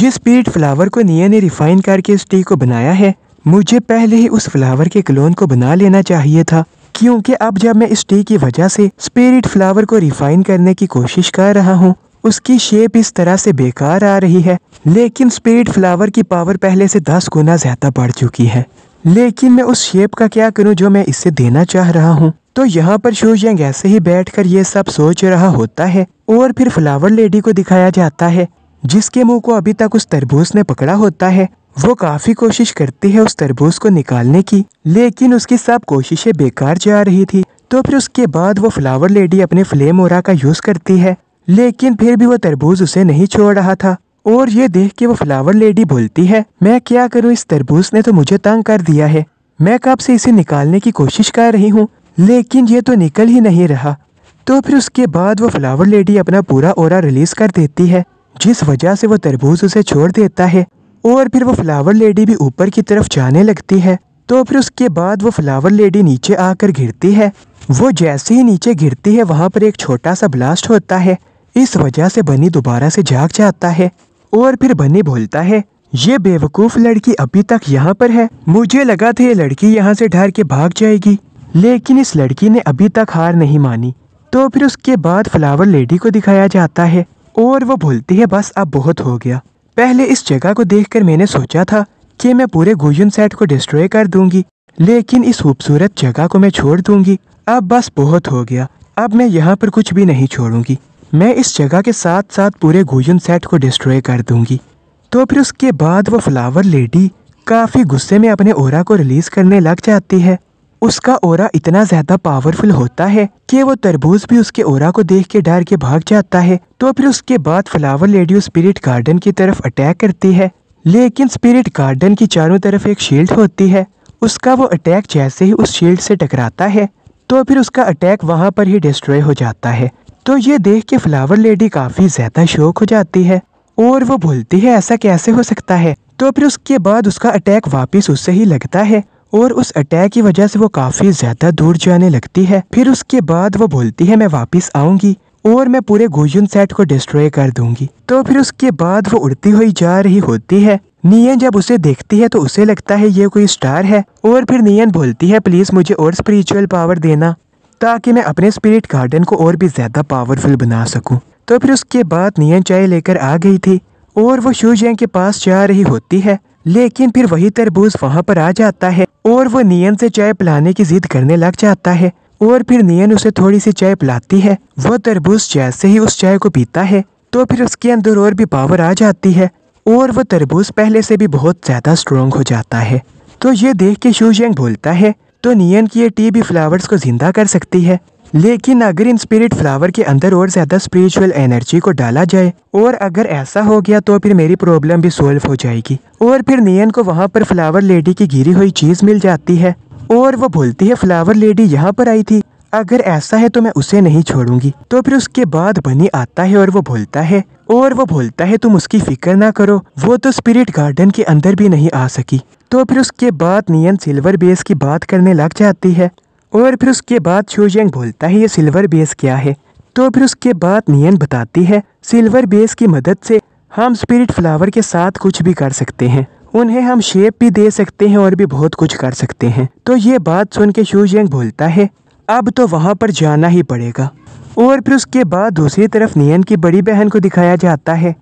जिस पीट फ्लावर को नियन ने रिफाइन करके इस टी को बनाया है मुझे पहले ही उस फ्लावर के क्लोन को बना लेना चाहिए था क्योंकि अब जब मैं इस टी की वजह से स्पिरिट फ्लावर को रिफाइन करने की कोशिश कर रहा हूँ उसकी शेप इस तरह से बेकार आ रही है लेकिन स्पीड फ्लावर की पावर पहले से दस गुना ज़्यादा बढ़ चुकी है लेकिन मैं उस शेप का क्या करूं जो मैं इसे देना चाह रहा हूं। तो यहाँ पर शूजयंग ऐसे ही बैठकर ये सब सोच रहा होता है और फिर फ्लावर लेडी को दिखाया जाता है जिसके मुंह को अभी तक उस तरबूज ने पकड़ा होता है वो काफी कोशिश करती है उस तरबूज को निकालने की लेकिन उसकी सब कोशिशें बेकार जा रही थी तो फिर उसके बाद वो फ्लावर लेडी अपने फ्लेम ओरा का यूज करती है लेकिन फिर भी वो तरबूज उसे नहीं छोड़ रहा था और ये देख के वो फ्लावर लेडी बोलती है मैं क्या करूँ इस तरबूज ने तो मुझे तंग कर दिया है मैं कब से इसे निकालने की कोशिश कर रही हूँ लेकिन ये तो निकल ही नहीं रहा तो फिर उसके बाद वो फ्लावर लेडी अपना पूरा ओरा रिलीज कर देती है जिस वजह से वो तरबूज उसे छोड़ देता है और फिर वो फ्लावर लेडी भी ऊपर की तरफ जाने लगती है तो फिर उसके बाद वो फ्लावर लेडी नीचे आकर गिरती है वो जैसे ही नीचे गिरती है वहाँ पर एक छोटा सा ब्लास्ट होता है इस वजह से बनी दोबारा से जाग जाता है और फिर बनी बोलता है ये बेवकूफ लड़की अभी तक यहाँ पर है मुझे लगा था ये लड़की यहाँ से ढार के भाग जाएगी लेकिन इस लड़की ने अभी तक हार नहीं मानी तो फिर उसके बाद फ्लावर लेडी को दिखाया जाता है और वो बोलती है बस अब बहुत हो गया पहले इस जगह को देखकर मैंने सोचा था कि मैं पूरे गुजन सेट को डिस्ट्रॉय कर दूंगी लेकिन इस खूबसूरत जगह को मैं छोड़ दूंगी अब बस बहुत हो गया अब मैं यहाँ पर कुछ भी नहीं छोड़ूंगी मैं इस जगह के साथ साथ पूरे गुजन सेट को डिस्ट्रॉय कर दूंगी तो फिर उसके बाद वो फ्लावर लेडी काफ़ी गुस्से में अपने ओरा को रिलीज़ करने लग जाती है उसका ओरा इतना ज़्यादा पावरफुल होता है कि वो तरबूज भी उसके ओरा को देख के डर के भाग जाता है तो फिर उसके बाद फ्लावर लेडी स्पिरिट गार्डन की तरफ अटैक करती है लेकिन स्पिरिट गार्डन की चारों तरफ एक शील्ड होती है उसका वो अटैक जैसे ही उस शील्ड से टकराता है तो फिर उसका अटैक वहाँ पर ही डिस्ट्रॉय हो जाता है तो ये देख के फ्लावर लेडी काफ़ी ज़्यादा शौक हो जाती है और वो भूलती है ऐसा कैसे हो सकता है तो फिर उसके बाद उसका अटैक वापस उससे ही लगता है और उस अटैक की वजह से वो काफ़ी ज़्यादा दूर जाने लगती है फिर उसके बाद वो बोलती है मैं वापस आऊँगी और मैं पूरे गोजन सेट को डिस्ट्रॉय कर दूंगी तो फिर उसके बाद वो उड़ती हुई जा रही होती है नियन जब उसे देखती है तो उसे लगता है ये कोई स्टार है और फिर नियन बोलती है प्लीज मुझे और स्पिरिचुअल पावर देना ताकि मैं अपने स्पिरिट गार्डन को और भी ज़्यादा पावरफुल बना सकूँ तो फिर उसके बाद नियन चाय लेकर आ गई थी और वो शूजैंग के पास जा रही होती है लेकिन फिर वही तरबूज वहाँ पर आ जाता है और वो नियन से चाय पिलाने की जिद करने लग जाता है और फिर नियन उसे थोड़ी सी चाय पिलाती है वह तरबूज जैसे ही उस चाय को पीता है तो फिर उसके अंदर और भी पावर आ जाती है और वह तरबूज पहले से भी बहुत ज़्यादा स्ट्रोंग हो जाता है तो ये देख के शूजैंग बोलता है तो नियन की ये टी भी फ्लावर्स को जिंदा कर सकती है लेकिन अगर इन स्पिरिट फ्लावर के अंदर और ज़्यादा स्पिरिचुअल एनर्जी को डाला जाए और अगर ऐसा हो गया तो फिर मेरी प्रॉब्लम भी सोल्व हो जाएगी और फिर नियन को वहाँ पर फ्लावर लेडी की गिरी हुई चीज़ मिल जाती है और वो भूलती है फ्लावर लेडी यहाँ पर आई थी अगर ऐसा है तो मैं उसे नहीं छोड़ूंगी तो फिर उसके बाद बनी आता है और वो भूलता है और वो भूलता है तुम उसकी फिक्र ना करो वो तो स्पिरिट गार्डन के अंदर भी नहीं आ सकी तो फिर उसके बाद नियन सिल्वर बेस की बात करने लग जाती है और फिर उसके बाद शोजेंग बोलता है ये सिल्वर बेस क्या है तो फिर उसके बाद नियन बताती है सिल्वर बेस की मदद से हम स्पिरिट फ्लावर के साथ कुछ भी कर सकते हैं उन्हें हम शेप भी दे सकते हैं और भी बहुत कुछ कर सकते हैं तो ये बात सुन के शूजेंग बोलता है अब तो वहाँ पर जाना ही पड़ेगा और फिर उसके बाद दूसरी तरफ नियन की बड़ी बहन को दिखाया जाता है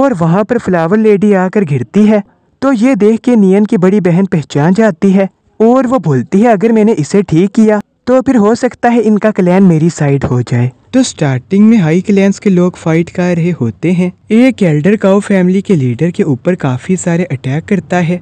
और वहाँ पर फ्लावर लेडी आकर घिरती है तो ये देख के नियन की बड़ी बहन पहचान जाती है और वो बोलती है अगर मैंने इसे ठीक किया तो फिर हो सकता है इनका कल्याण मेरी साइड हो जाए तो स्टार्टिंग में हाई क्लैंस के लोग फाइट कर रहे होते हैं एक एल्डर काउ फैमिली के लीडर के ऊपर काफी सारे अटैक करता है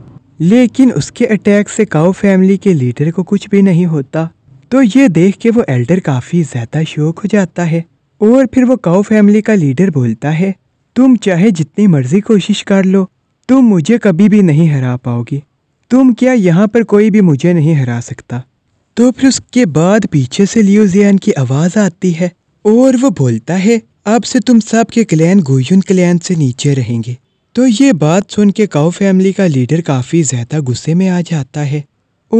लेकिन उसके अटैक से काउ फैमिली के लीडर को कुछ भी नहीं होता तो ये देख के वो एल्डर काफी ज्यादा शौक हो जाता है और फिर वो काउ फैमिली का लीडर बोलता है तुम चाहे जितनी मर्जी कोशिश कर लो तुम मुझे कभी भी नहीं हरा पाओगी तुम क्या यहाँ पर कोई भी मुझे नहीं हरा सकता तो फिर उसके बाद पीछे से जियान की आवाज़ आती है और वो बोलता है अब से तुम सब के क्लैन गुयुन क्लैन से नीचे रहेंगे तो ये बात सुन के काउ फैमिली का लीडर काफ़ी ज़्यादा गुस्से में आ जाता है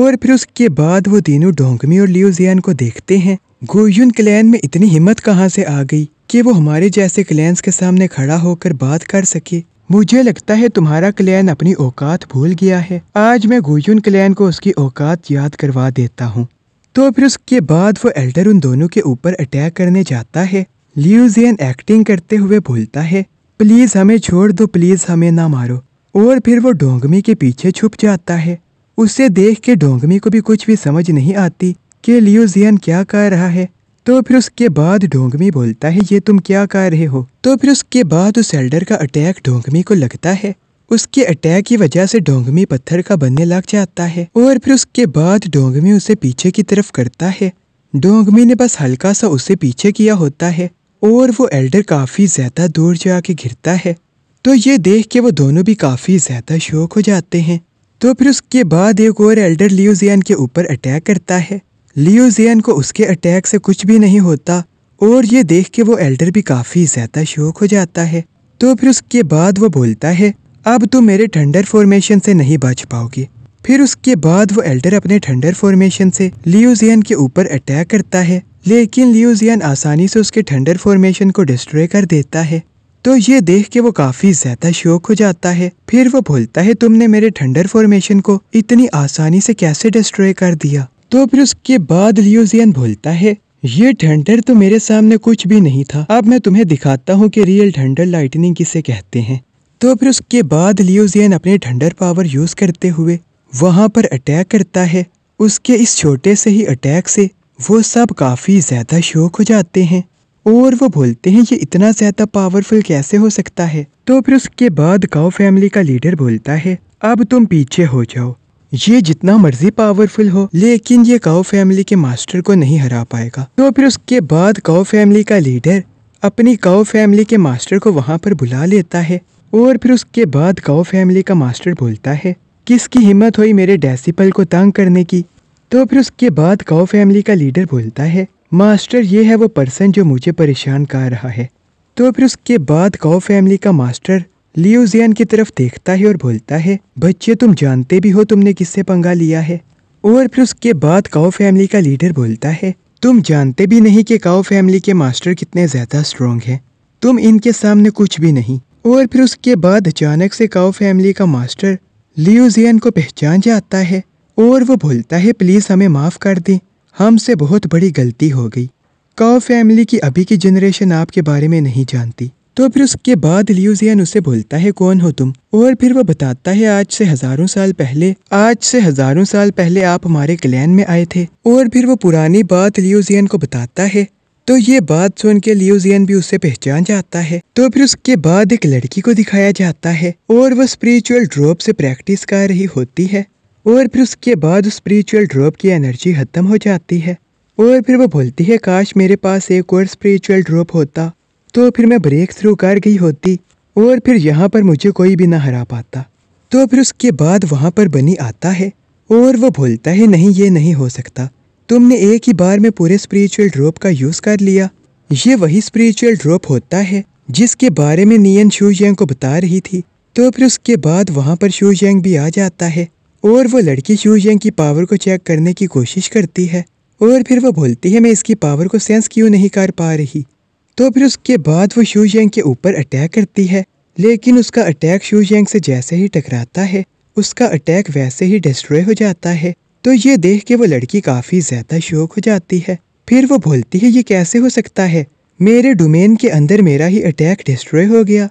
और फिर उसके बाद वो तीनों डोंगमी और जियान को देखते हैं गोयुन क्लैन में इतनी हिम्मत कहाँ से आ गई कि वो हमारे जैसे क्लैंस के सामने खड़ा होकर बात कर सके मुझे लगता है तुम्हारा क्लैन अपनी औकात भूल गया है आज मैं गुजुन क्लैन को उसकी औकात याद करवा देता हूँ तो फिर उसके बाद वो एल्डर उन दोनों के ऊपर अटैक करने जाता है ल्यूजियन एक्टिंग करते हुए बोलता है प्लीज हमें छोड़ दो प्लीज हमें ना मारो और फिर वो डोंगमी के पीछे छुप जाता है उसे देख के डोंगमी को भी कुछ भी समझ नहीं आती कि ल्यूजियन क्या कर रहा है तो फिर उसके बाद ढोंगमी बोलता है ये तुम क्या कह रहे हो तो फिर उसके बाद उस एल्डर का अटैक ढोंगमी को लगता है उसके अटैक की वजह से ढोंगमी पत्थर का बनने लग जाता है और फिर उसके बाद ढोंगमी उसे पीछे की तरफ करता है ढोंगमी ने बस हल्का सा उसे पीछे किया होता है और वो एल्डर काफ़ी ज़्यादा दूर जाके घिरता है तो ये देख के वो दोनों भी काफ़ी ज़्यादा शौक हो जाते हैं तो फिर उसके बाद एक और एल्डर लियोजियन के ऊपर अटैक करता है लियोजियन को उसके अटैक से कुछ भी नहीं होता और ये देख के वो एल्डर भी काफ़ी ज़्यादा शौक हो जाता है तो फिर उसके बाद वो बोलता है अब तुम मेरे ठंडर फॉर्मेशन से नहीं बच पाओगे फिर उसके बाद वो एल्डर अपने ठंडर फॉर्मेशन से लियोजियन के ऊपर अटैक करता है लेकिन लियोजियन आसानी से उसके ठंडर फॉर्मेशन को डिस्ट्रॉय कर देता है तो ये देख के वो काफी ज्यादा शौक हो जाता है फिर वो बोलता है तुमने मेरे ठंडर फॉर्मेशन को इतनी आसानी से कैसे डिस्ट्रॉय कर दिया तो फिर उसके बाद लियोजियन भूलता है ये ठंडर तो मेरे सामने कुछ भी नहीं था अब मैं तुम्हें दिखाता हूँ कि रियल ठंडर लाइटनिंग किसे कहते हैं तो फिर उसके बाद लियोजियन अपने ठंडर पावर यूज़ करते हुए वहाँ पर अटैक करता है उसके इस छोटे से ही अटैक से वो सब काफ़ी ज़्यादा शौक हो जाते हैं और वो बोलते हैं ये इतना ज़्यादा पावरफुल कैसे हो सकता है तो फिर उसके बाद गाँव फैमिली का लीडर बोलता है अब तुम पीछे हो जाओ ये जितना मर्जी पावरफुल हो लेकिन ये काओ फैमिली के मास्टर को नहीं हरा पाएगा तो फिर उसके बाद काओ फैमिली का लीडर अपनी काओ फैमिली के मास्टर को वहाँ पर बुला लेता है और फिर उसके बाद काओ फैमिली का मास्टर बोलता है किसकी हिम्मत हुई मेरे डेसिपल को तंग करने की तो फिर उसके बाद काओ फैमिली का लीडर बोलता है मास्टर ये है वो पर्सन जो मुझे परेशान कर रहा है तो फिर उसके बाद काओ फैमिली का मास्टर जियान की तरफ देखता है और बोलता है बच्चे तुम जानते भी हो तुमने किससे पंगा लिया है और फिर उसके बाद काओ फैमिली का लीडर बोलता है तुम जानते भी नहीं कि काओ फैमिली के मास्टर कितने ज्यादा स्ट्रोंग हैं तुम इनके सामने कुछ भी नहीं और फिर उसके बाद अचानक से काओ फैमिली का मास्टर लियोजियन को पहचान जाता है और वो बोलता है प्लीज हमें माफ कर दें हमसे बहुत बड़ी गलती हो गई काओ फैमिली की अभी की जनरेशन आपके बारे में नहीं जानती तो फिर उसके बाद लियोजियन उसे बोलता है कौन हो तुम और फिर वो बताता है आज से हजारों साल पहले आज से हजारों साल पहले आप हमारे क्लैन में आए थे और फिर वो पुरानी बात लियोजियन को बताता है तो ये बात सुन के लियोजियन भी उसे पहचान जाता है तो फिर उसके बाद एक लड़की को दिखाया जाता है और वो स्पिरिचुअल ड्रॉप से प्रैक्टिस कर रही होती है और फिर उसके बाद स्पिरिचुअल ड्रॉप की एनर्जी खत्म हो जाती है और फिर वो बोलती है काश मेरे पास एक और स्पिरिचुअल ड्रॉप होता तो फिर मैं ब्रेक थ्रू कर गई होती और फिर यहाँ पर मुझे कोई भी ना हरा पाता तो फिर उसके बाद वहाँ पर बनी आता है और वो भूलता है नहीं ये नहीं हो सकता तुमने एक ही बार में पूरे स्पिरिचुअल ड्रॉप का यूज़ कर लिया ये वही स्पिरिचुअल ड्रॉप होता है जिसके बारे में नियन शू को बता रही थी तो फिर उसके बाद वहाँ पर शू भी आ जाता है और वो लड़की शू की पावर को चेक करने की कोशिश करती है और फिर वो बोलती है मैं इसकी पावर को सेंस क्यों नहीं कर पा रही तो फिर उसके बाद वो शू के ऊपर अटैक करती है लेकिन उसका अटैक शू से जैसे ही टकराता है उसका अटैक वैसे ही डिस्ट्रॉय हो जाता है तो ये देख के वो लड़की काफ़ी ज़्यादा शौक हो जाती है फिर वो बोलती है ये कैसे हो सकता है मेरे डोमेन के अंदर मेरा ही अटैक डिस्ट्रॉय हो गया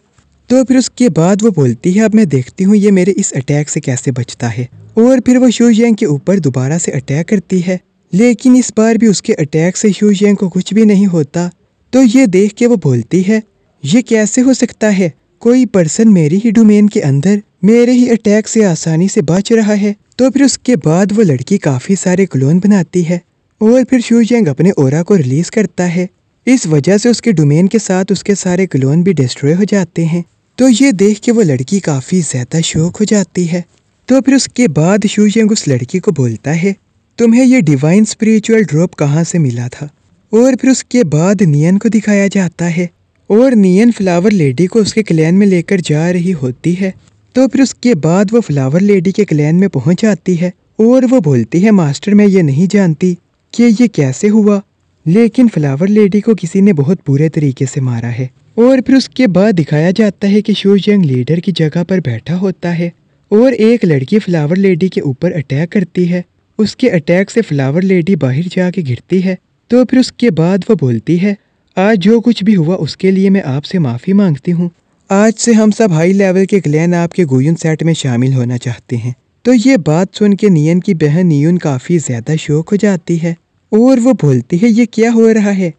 तो फिर उसके बाद वो बोलती है अब मैं देखती हूँ ये मेरे इस अटैक से कैसे बचता है और फिर वो शू के ऊपर दोबारा से अटैक करती है लेकिन इस बार भी उसके अटैक से शू को कुछ भी नहीं होता तो ये देख के वो बोलती है ये कैसे हो सकता है कोई पर्सन मेरी ही डोमेन के अंदर मेरे ही अटैक से आसानी से बच रहा है तो फिर उसके बाद वो लड़की काफ़ी सारे क्लोन बनाती है और फिर शूजेंग अपने ओरा को रिलीज़ करता है इस वजह से उसके डोमेन के साथ उसके सारे क्लोन भी डिस्ट्रॉय हो जाते हैं तो ये देख के वो लड़की काफ़ी ज़्यादा शौक हो जाती है तो फिर उसके बाद शूजेंग उस लड़की को बोलता है तुम्हें यह डिवाइन स्पिरिचुअल ड्रॉप कहाँ से मिला था और फिर उसके बाद नियन को दिखाया जाता है और नियन फ्लावर लेडी को उसके क्लैन में लेकर जा रही होती है तो फिर उसके बाद वो फ्लावर लेडी के क्लैन में पहुंच जाती है और वो बोलती है मास्टर मैं ये नहीं जानती कि ये कैसे हुआ लेकिन फ्लावर लेडी को किसी ने बहुत बुरे तरीके से मारा है और फिर उसके बाद दिखाया जाता है कि शोज यंग लीडर की जगह पर बैठा होता है और एक लड़की फ्लावर लेडी के ऊपर अटैक करती है उसके अटैक से फ्लावर लेडी बाहर जाके गिरती है तो फिर उसके बाद वह बोलती है आज जो कुछ भी हुआ उसके लिए मैं आपसे माफ़ी मांगती हूँ आज से हम सब हाई लेवल के ग्लैन आपके गोयन सेट में शामिल होना चाहते हैं तो ये बात सुन के नियन की बहन नियन काफ़ी ज़्यादा शौक हो जाती है और वो बोलती है ये क्या हो रहा है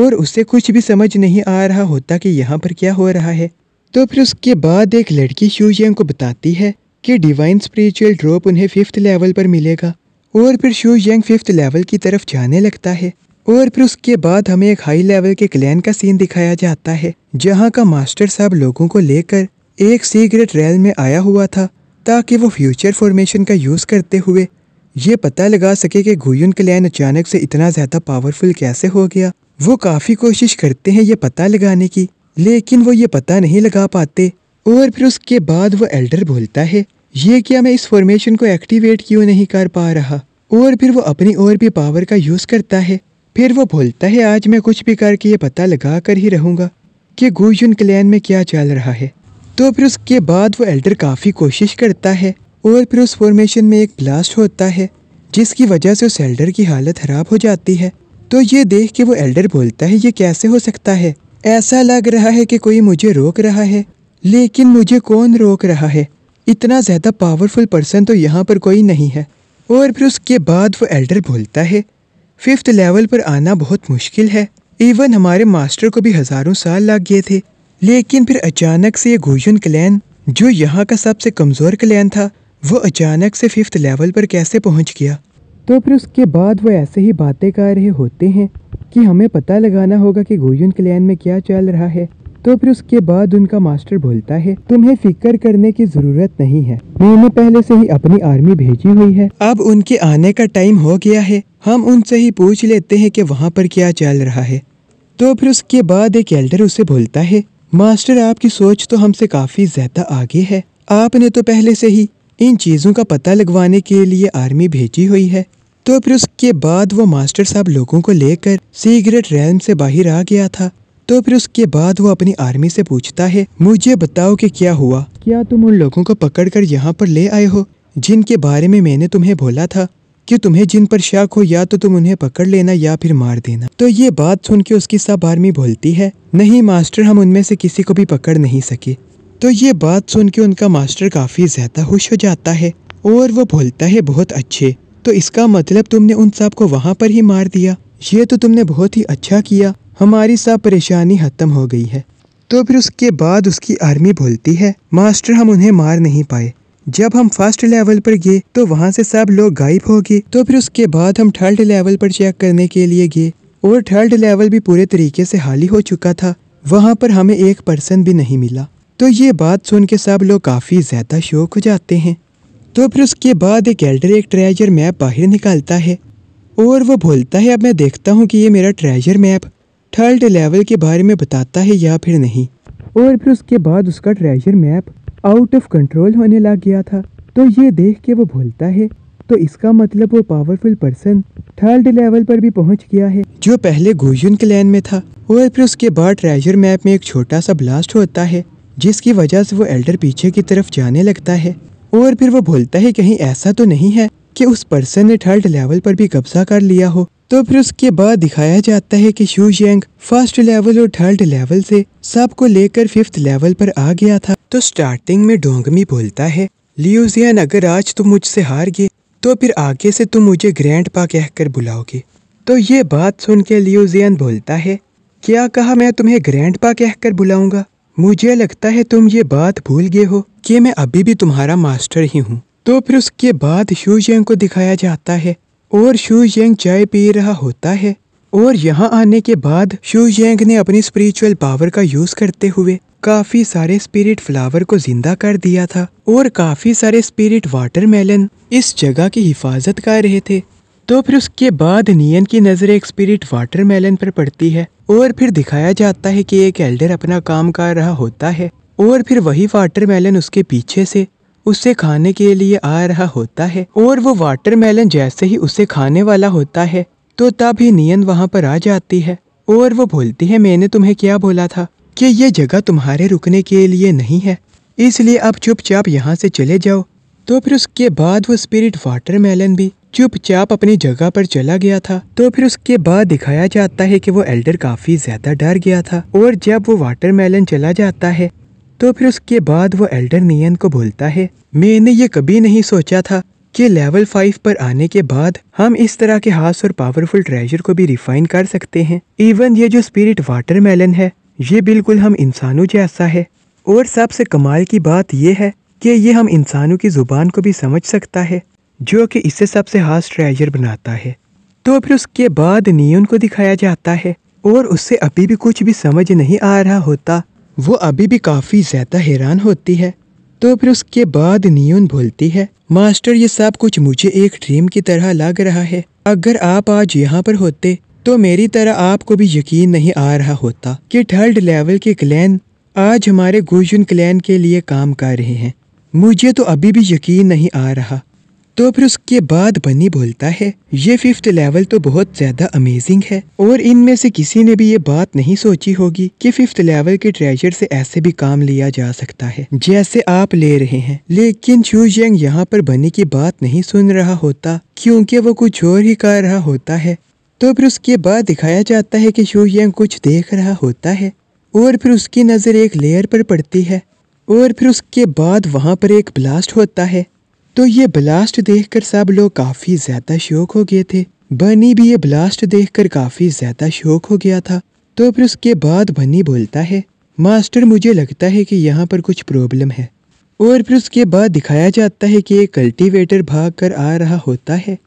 और उसे कुछ भी समझ नहीं आ रहा होता कि यहाँ पर क्या हो रहा है तो फिर उसके बाद एक लड़की शूयंग को बताती है कि डिवाइन स्पिरिचुअल ड्रॉप उन्हें फिफ्थ लेवल पर मिलेगा और फिर शू फिफ्थ लेवल की तरफ जाने लगता है और फिर उसके बाद हमें एक हाई लेवल के क्लैन का सीन दिखाया जाता है जहाँ का मास्टर साहब लोगों को लेकर एक सीक्रेट रेल में आया हुआ था ताकि वो फ्यूचर फॉर्मेशन का यूज़ करते हुए ये पता लगा सके कि गुयुन क्लैन अचानक से इतना ज़्यादा पावरफुल कैसे हो गया वो काफ़ी कोशिश करते हैं ये पता लगाने की लेकिन वो ये पता नहीं लगा पाते और फिर उसके बाद वो एल्डर बोलता है ये क्या मैं इस फॉर्मेशन को एक्टिवेट क्यों नहीं कर पा रहा और फिर वो अपनी और भी पावर का यूज़ करता है फिर वो भूलता है आज मैं कुछ भी करके ये पता लगा कर ही रहूँगा कि गुजुन क्लैन में क्या चल रहा है तो फिर उसके बाद वो एल्डर काफ़ी कोशिश करता है और फिर उस फॉर्मेशन में एक ब्लास्ट होता है जिसकी वजह से उस एल्डर की हालत ख़राब हो जाती है तो ये देख के वो एल्डर बोलता है ये कैसे हो सकता है ऐसा लग रहा है कि कोई मुझे रोक रहा है लेकिन मुझे कौन रोक रहा है इतना ज़्यादा पावरफुल पर्सन तो यहाँ पर कोई नहीं है और फिर उसके बाद वो एल्डर बोलता है फिफ्थ लेवल पर आना बहुत मुश्किल है इवन हमारे मास्टर को भी हजारों साल लग गए थे लेकिन फिर अचानक से ये गोजन क्लैन जो यहाँ का सबसे कमज़ोर क्लैन था वो अचानक से फिफ्थ लेवल पर कैसे पहुँच गया तो फिर उसके बाद वो ऐसे ही बातें कर रहे होते हैं कि हमें पता लगाना होगा कि गोयन क्लैन में क्या चल रहा है तो फिर उसके बाद उनका मास्टर बोलता है तुम्हें फिक्र करने की जरूरत नहीं है मैंने पहले से ही अपनी आर्मी भेजी हुई है अब उनके आने का टाइम हो गया है हम उनसे ही पूछ लेते हैं कि वहाँ पर क्या चल रहा है तो फिर उसके बाद एक एल्डर उसे बोलता है मास्टर आपकी सोच तो हमसे काफी ज्यादा आगे है आपने तो पहले से ही इन चीजों का पता लगवाने के लिए आर्मी भेजी हुई है तो फिर उसके बाद वो मास्टर साहब लोगों को लेकर सीगरेट रैम से बाहर आ गया था तो फिर उसके बाद वो अपनी आर्मी से पूछता है मुझे बताओ कि क्या हुआ क्या तुम उन लोगों को पकड़कर यहाँ पर ले आए हो जिनके बारे में मैंने तुम्हें बोला था कि तुम्हें जिन पर शक हो या तो तुम उन्हें पकड़ लेना या फिर मार देना तो ये बात सुन के उसकी सब आर्मी बोलती है नहीं मास्टर हम उनमें से किसी को भी पकड़ नहीं सके तो ये बात सुन के उनका मास्टर काफ़ी ज़्यादा खुश हो जाता है और वो बोलता है बहुत अच्छे तो इसका मतलब तुमने उन सब को वहाँ पर ही मार दिया ये तो तुमने बहुत ही अच्छा किया हमारी सब परेशानी ख़त्म हो गई है तो फिर उसके बाद उसकी आर्मी बोलती है मास्टर हम उन्हें मार नहीं पाए जब हम फर्स्ट लेवल पर गए तो वहाँ से सब लोग गायब हो गए तो फिर उसके बाद हम थर्ड लेवल पर चेक करने के लिए गए और थर्ड लेवल भी पूरे तरीके से हाली हो चुका था वहाँ पर हमें एक पर्सन भी नहीं मिला तो ये बात सुन के सब लोग काफ़ी ज़्यादा शौक हो जाते हैं तो फिर उसके बाद एक एल्डर एक ट्रेजर मैप बाहर निकालता है और वो बोलता है अब मैं देखता हूँ कि ये मेरा ट्रेजर मैप थर्ड लेवल के बारे में बताता है या फिर नहीं और फिर उसके बाद उसका treasure map out of control होने लग गया था तो ये देख के वो भूलता है तो इसका मतलब वो पावरफुल पर्सन थर्ड लेवल पर भी पहुंच गया है जो पहले गोजुन क्लैन में था और फिर उसके बाद ट्रेजर मैप में एक छोटा सा ब्लास्ट होता है जिसकी वजह से वो एल्डर पीछे की तरफ जाने लगता है और फिर वो भूलता है कहीं ऐसा तो नहीं है कि उस पर्सन ने थर्ड लेवल पर भी कब्जा कर लिया हो तो फिर उसके बाद दिखाया जाता है कि शू फर्स्ट लेवल और थर्ड लेवल से सबको लेकर फिफ्थ लेवल पर आ गया था तो स्टार्टिंग में डोंगमी बोलता है लियोजियन अगर आज तुम मुझसे हार गए तो फिर आगे से तुम मुझे ग्रैंड पा कह कर बुलाओगे तो ये बात सुन के लियोजियन बोलता है क्या कहा मैं तुम्हें ग्रैंड पा कह कर बुलाऊंगा मुझे लगता है तुम ये बात भूल गए हो कि मैं अभी भी तुम्हारा मास्टर ही हूँ तो फिर उसके बाद शूजेंग को दिखाया जाता है और शू चाय पी रहा होता है और यहाँ आने के बाद शू ने अपनी स्पिरिचुअल पावर का यूज करते हुए काफी सारे स्पिरिट फ्लावर को जिंदा कर दिया था और काफी सारे स्पिरिट वाटरमेलन इस जगह की हिफाजत कर रहे थे तो फिर उसके बाद नियन की नज़र एक स्पिरिट वाटरमेलन पर पड़ती है और फिर दिखाया जाता है कि एक एल्डर अपना काम कर रहा होता है और फिर वही वाटरमेलन उसके पीछे से उसे खाने के लिए आ रहा होता है और वो वाटरमेलन जैसे ही उसे खाने वाला होता है तो तब ही नियन वहाँ पर आ जाती है और वो बोलती है मैंने तुम्हें क्या बोला था कि ये जगह तुम्हारे रुकने के लिए नहीं है इसलिए अब चुपचाप यहाँ से चले जाओ तो फिर उसके बाद वो स्पिरिट वाटरमेलन भी चुपचाप अपनी जगह पर चला गया था तो फिर उसके बाद दिखाया जाता है कि वो एल्डर काफी ज्यादा डर गया था और जब वो वाटरमेलन चला जाता है तो फिर उसके बाद वो एल्डर नियन को बोलता है मैंने ये कभी नहीं सोचा था कि लेवल फाइव पर आने के बाद हम इस तरह के हास और पावरफुल ट्रेजर को भी रिफाइन कर सकते हैं इवन ये जो स्पिरिट वाटरमेलन है ये बिल्कुल हम इंसानों जैसा है और सबसे कमाल की बात यह है कि ये हम इंसानों की ज़ुबान को भी समझ सकता है जो कि इससे सबसे हास ट्रेजर बनाता है तो फिर उसके बाद नियन को दिखाया जाता है और उससे अभी भी कुछ भी समझ नहीं आ रहा होता वो अभी भी काफ़ी ज़्यादा हैरान होती है तो फिर उसके बाद नियून बोलती है मास्टर ये सब कुछ मुझे एक ड्रीम की तरह लग रहा है अगर आप आज यहाँ पर होते तो मेरी तरह आपको भी यकीन नहीं आ रहा होता कि थर्ड लेवल के क्लैन आज हमारे गुजुन क्लैन के लिए काम कर रहे हैं मुझे तो अभी भी यकीन नहीं आ रहा तो फिर उसके बाद बनी बोलता है ये फिफ्थ लेवल तो बहुत ज्यादा अमेजिंग है और इनमें से किसी ने भी ये बात नहीं सोची होगी कि फिफ्थ लेवल के ट्रेजर से ऐसे भी काम लिया जा सकता है जैसे आप ले रहे हैं लेकिन शू यहाँ पर बनी की बात नहीं सुन रहा होता क्योंकि वो कुछ और ही कर रहा होता है तो फिर उसके बाद दिखाया जाता है कि शू कुछ देख रहा होता है और फिर उसकी नज़र एक लेयर पर पड़ती है और फिर उसके बाद वहाँ पर एक ब्लास्ट होता है तो ये ब्लास्ट देखकर सब लोग काफ़ी ज़्यादा शौक हो गए थे बनी भी ये ब्लास्ट देखकर काफ़ी ज़्यादा शौक हो गया था तो फिर उसके बाद बनी बोलता है मास्टर मुझे लगता है कि यहाँ पर कुछ प्रॉब्लम है और फिर उसके बाद दिखाया जाता है कि एक कल्टीवेटर भाग कर आ रहा होता है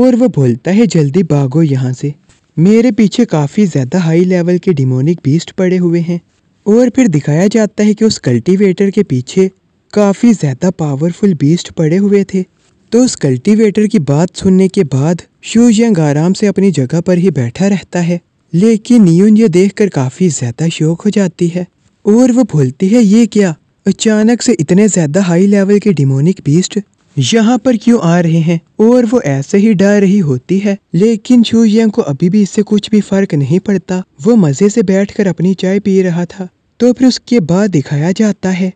और वो बोलता है जल्दी भागो यहाँ से मेरे पीछे काफ़ी ज़्यादा हाई लेवल के डिमोनिक बीस्ट पड़े हुए हैं और फिर दिखाया जाता है कि उस कल्टीवेटर के पीछे काफ़ी ज़्यादा पावरफुल बीस्ट पड़े हुए थे तो उस कल्टीवेटर की बात सुनने के बाद शूजयंग आराम से अपनी जगह पर ही बैठा रहता है लेकिन यून ये कर काफ़ी ज़्यादा शौक हो जाती है और वो भूलती है ये क्या अचानक से इतने ज़्यादा हाई लेवल के डिमोनिक बीस्ट यहाँ पर क्यों आ रहे हैं और वो ऐसे ही डर रही होती है लेकिन शूयंग को अभी भी इससे कुछ भी फर्क नहीं पड़ता वो मज़े से बैठकर अपनी चाय पी रहा था तो फिर उसके बाद दिखाया जाता है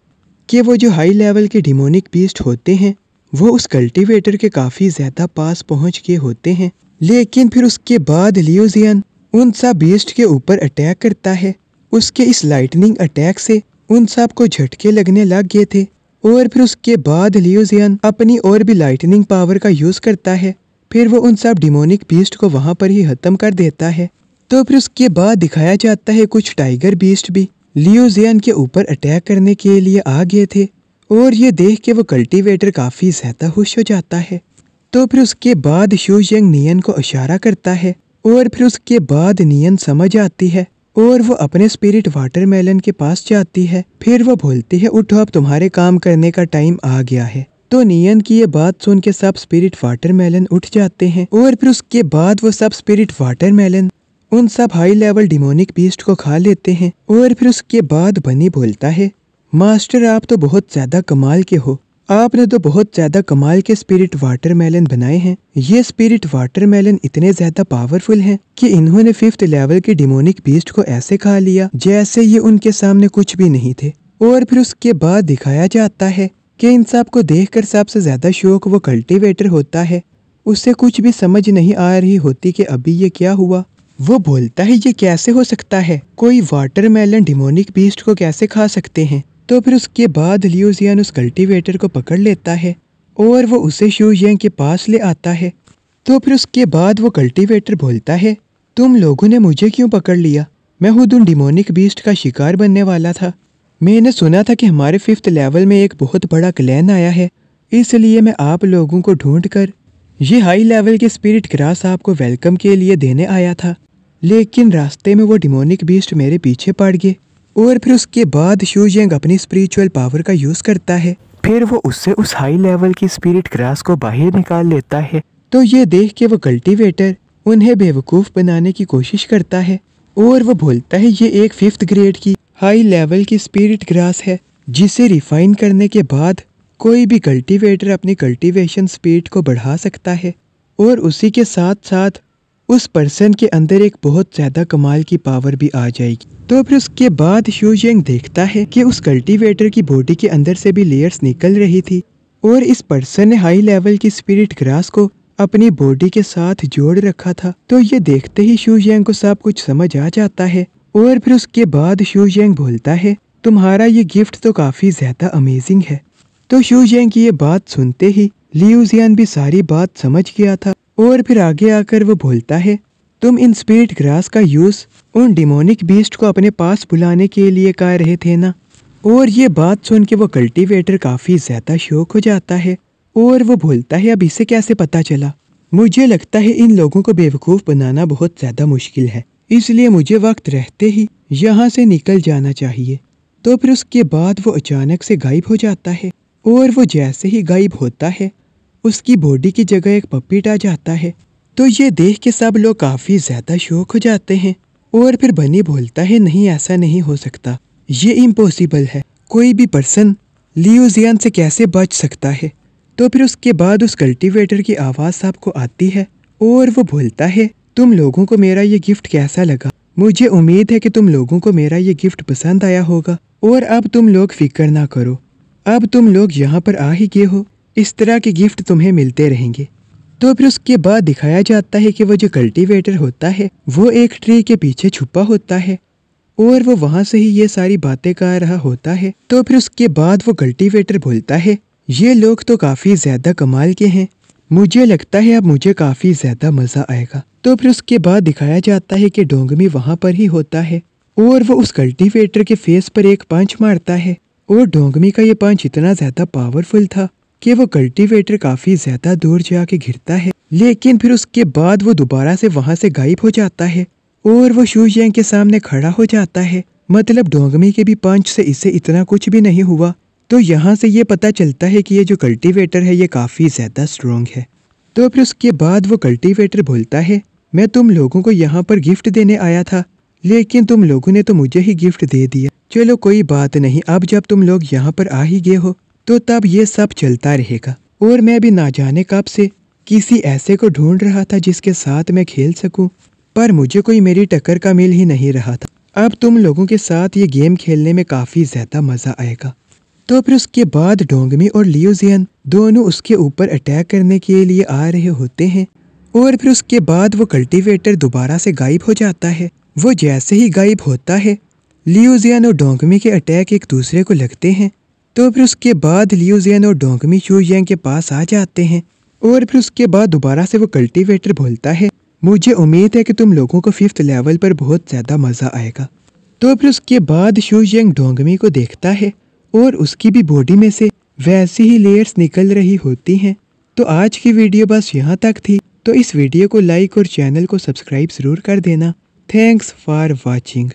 कि वो जो हाई लेवल के डिमोनिक बीस्ट होते हैं वो उस कल्टीवेटर के काफ़ी ज़्यादा पास पहुंच के होते हैं लेकिन फिर उसके बाद लियोजियन उन सब बीस्ट के ऊपर अटैक करता है उसके इस लाइटनिंग अटैक से उन सब को झटके लगने लग गए थे और फिर उसके बाद लियोजियन अपनी और भी लाइटनिंग पावर का यूज़ करता है फिर वो उन सब डिमोनिक बीस्ट को वहाँ पर ही ख़त्म कर देता है तो फिर उसके बाद दिखाया जाता है कुछ टाइगर बीस्ट भी लियोजियन के ऊपर अटैक करने के लिए आ गए थे और ये देख के वो कल्टीवेटर काफ़ी ज़्यादा खुश हो जाता है तो फिर उसके बाद शू नियन को इशारा करता है और फिर उसके बाद नियन समझ आती है और वो अपने स्पिरिट वाटरमेलन के पास जाती है फिर वो बोलती है उठो अब तुम्हारे काम करने का टाइम आ गया है तो नियन की ये बात सुन के सब स्पिरिट वाटरमेलन उठ जाते हैं और फिर उसके बाद वो सब स्पिरिट वाटरमेलन उन सब हाई लेवल डिमोनिक बीस्ट को खा लेते हैं और फिर उसके बाद बनी बोलता है मास्टर आप तो बहुत ज्यादा कमाल के हो आपने तो बहुत ज्यादा कमाल के स्पिरिट वाटरमेलन बनाए हैं ये स्पिरिट वाटरमेलन इतने ज्यादा पावरफुल हैं कि इन्होंने फिफ्थ लेवल के डिमोनिक बीस्ट को ऐसे खा लिया जैसे ये उनके सामने कुछ भी नहीं थे और फिर उसके बाद दिखाया जाता है कि इन सब को देख कर सबसे ज्यादा शौक वो कल्टिवेटर होता है उससे कुछ भी समझ नहीं आ रही होती कि अभी ये क्या हुआ वो बोलता है ये कैसे हो सकता है कोई वाटरमेलन डिमोनिक बीस्ट को कैसे खा सकते हैं तो फिर उसके बाद लियोजियन उस कल्टीवेटर को पकड़ लेता है और वो उसे शूजियन के पास ले आता है तो फिर उसके बाद वो कल्टीवेटर बोलता है तुम लोगों ने मुझे क्यों पकड़ लिया मैं खुद उन डिमोनिक बीस्ट का शिकार बनने वाला था मैंने सुना था कि हमारे फिफ्थ लेवल में एक बहुत बड़ा क्लैन आया है इसलिए मैं आप लोगों को ढूंढ कर ये हाई लेवल के स्पिरिट ग्रास आपको वेलकम के लिए देने आया था लेकिन रास्ते में वो डिमोनिक बीस्ट मेरे पीछे पड़ गए और फिर उसके बाद शूजेंग अपनी स्पिरिचुअल पावर का यूज़ करता है फिर वो उससे उस हाई लेवल की स्पिरिट ग्रास को बाहर निकाल लेता है तो ये देख के वो कल्टीवेटर उन्हें बेवकूफ़ बनाने की कोशिश करता है और वो बोलता है ये एक फिफ्थ ग्रेड की हाई लेवल की स्पिरिट ग्रास है जिसे रिफाइन करने के बाद कोई भी कल्टीवेटर अपनी कल्टीवेशन स्पीड को बढ़ा सकता है और उसी के साथ साथ उस पर्सन के अंदर एक बहुत ज्यादा कमाल की पावर भी आ जाएगी तो फिर उसके बाद ह्यूजेंग देखता है कि उस कल्टीवेटर की बॉडी के अंदर से भी लेयर्स निकल रही थी और इस पर्सन ने हाई लेवल की स्पिरिट ग्रास को अपनी बॉडी के साथ जोड़ रखा था तो ये देखते ही शूजेंग को सब कुछ समझ आ जाता है और फिर उसके बाद शूजेंग बोलता है तुम्हारा ये गिफ्ट तो काफी ज्यादा अमेजिंग है तो शूजेंग की ये बात सुनते ही लियूजियन भी सारी बात समझ गया था और फिर आगे आकर वो बोलता है तुम इन स्पीड ग्रास का यूज़ उन डिमोनिक बीस्ट को अपने पास बुलाने के लिए कर रहे थे ना और ये बात सुन के वो कल्टीवेटर काफ़ी ज़्यादा शौक हो जाता है और वो बोलता है अब इसे कैसे पता चला मुझे लगता है इन लोगों को बेवकूफ़ बनाना बहुत ज़्यादा मुश्किल है इसलिए मुझे वक्त रहते ही यहाँ से निकल जाना चाहिए तो फिर उसके बाद वो अचानक से गायब हो जाता है और वो जैसे ही गायब होता है उसकी बॉडी की जगह एक पपीट आ जाता है तो ये देख के सब लोग काफ़ी ज़्यादा शौक हो जाते हैं और फिर बनी बोलता है नहीं ऐसा नहीं हो सकता ये इम्पॉसिबल है कोई भी पर्सन लियोजियन से कैसे बच सकता है तो फिर उसके बाद उस कल्टीवेटर की आवाज़ सबको आती है और वो बोलता है तुम लोगों को मेरा ये गिफ्ट कैसा लगा मुझे उम्मीद है कि तुम लोगों को मेरा ये गिफ्ट पसंद आया होगा और अब तुम लोग फिक्र ना करो अब तुम लोग यहाँ पर आ ही गए हो इस तरह के गिफ्ट तुम्हें मिलते रहेंगे तो फिर उसके बाद दिखाया जाता है कि वो जो कल्टीवेटर होता है वो एक ट्री के पीछे छुपा होता है और वो वहां से ही ये सारी बातें कर रहा होता है तो फिर उसके बाद वो कल्टीवेटर बोलता है ये लोग तो काफ़ी ज़्यादा कमाल के हैं मुझे लगता है अब मुझे काफ़ी ज़्यादा मज़ा आएगा तो फिर उसके बाद दिखाया जाता है कि डोंगमी वहाँ पर ही होता है और वो उस कल्टीवेटर के फेस पर एक पंच मारता है और डोंगमी का ये पंच इतना ज़्यादा पावरफुल था कि वो कल्टीवेटर काफी ज्यादा दूर जाके घिरता है लेकिन फिर उसके बाद वो दोबारा से वहां से गायब हो जाता है और वो शूजैंग के सामने खड़ा हो जाता है मतलब डोंगमी के भी पंच से इसे इतना कुछ भी नहीं हुआ तो यहाँ से ये पता चलता है कि ये जो कल्टीवेटर है ये काफ़ी ज़्यादा स्ट्रोंग है तो फिर उसके बाद वो कल्टीवेटर बोलता है मैं तुम लोगों को यहाँ पर गिफ्ट देने आया था लेकिन तुम लोगों ने तो मुझे ही गिफ्ट दे दिया चलो कोई बात नहीं अब जब तुम लोग यहाँ पर आ ही गए हो तो तब ये सब चलता रहेगा और मैं भी ना जाने कब से किसी ऐसे को ढूंढ रहा था जिसके साथ मैं खेल सकूं पर मुझे कोई मेरी टक्कर का मिल ही नहीं रहा था अब तुम लोगों के साथ ये गेम खेलने में काफ़ी ज़्यादा मज़ा आएगा तो फिर उसके बाद डोंगमी और लियोजियन दोनों उसके ऊपर अटैक करने के लिए आ रहे होते हैं और फिर उसके बाद वो कल्टीवेटर दोबारा से गायब हो जाता है वो जैसे ही गायब होता है लियोजियन और डोंगमी के अटैक एक दूसरे को लगते हैं तो फिर उसके बाद लियोजेन और डोंगमी शूजेंग के पास आ जाते हैं और फिर उसके बाद दोबारा से वो कल्टीवेटर बोलता है मुझे उम्मीद है कि तुम लोगों को फिफ्थ लेवल पर बहुत ज़्यादा मज़ा आएगा तो फिर उसके बाद शूजेंग डोंगमी को देखता है और उसकी भी बॉडी में से वैसी ही लेयर्स निकल रही होती हैं तो आज की वीडियो बस यहाँ तक थी तो इस वीडियो को लाइक और चैनल को सब्सक्राइब ज़रूर कर देना थैंक्स फॉर वॉचिंग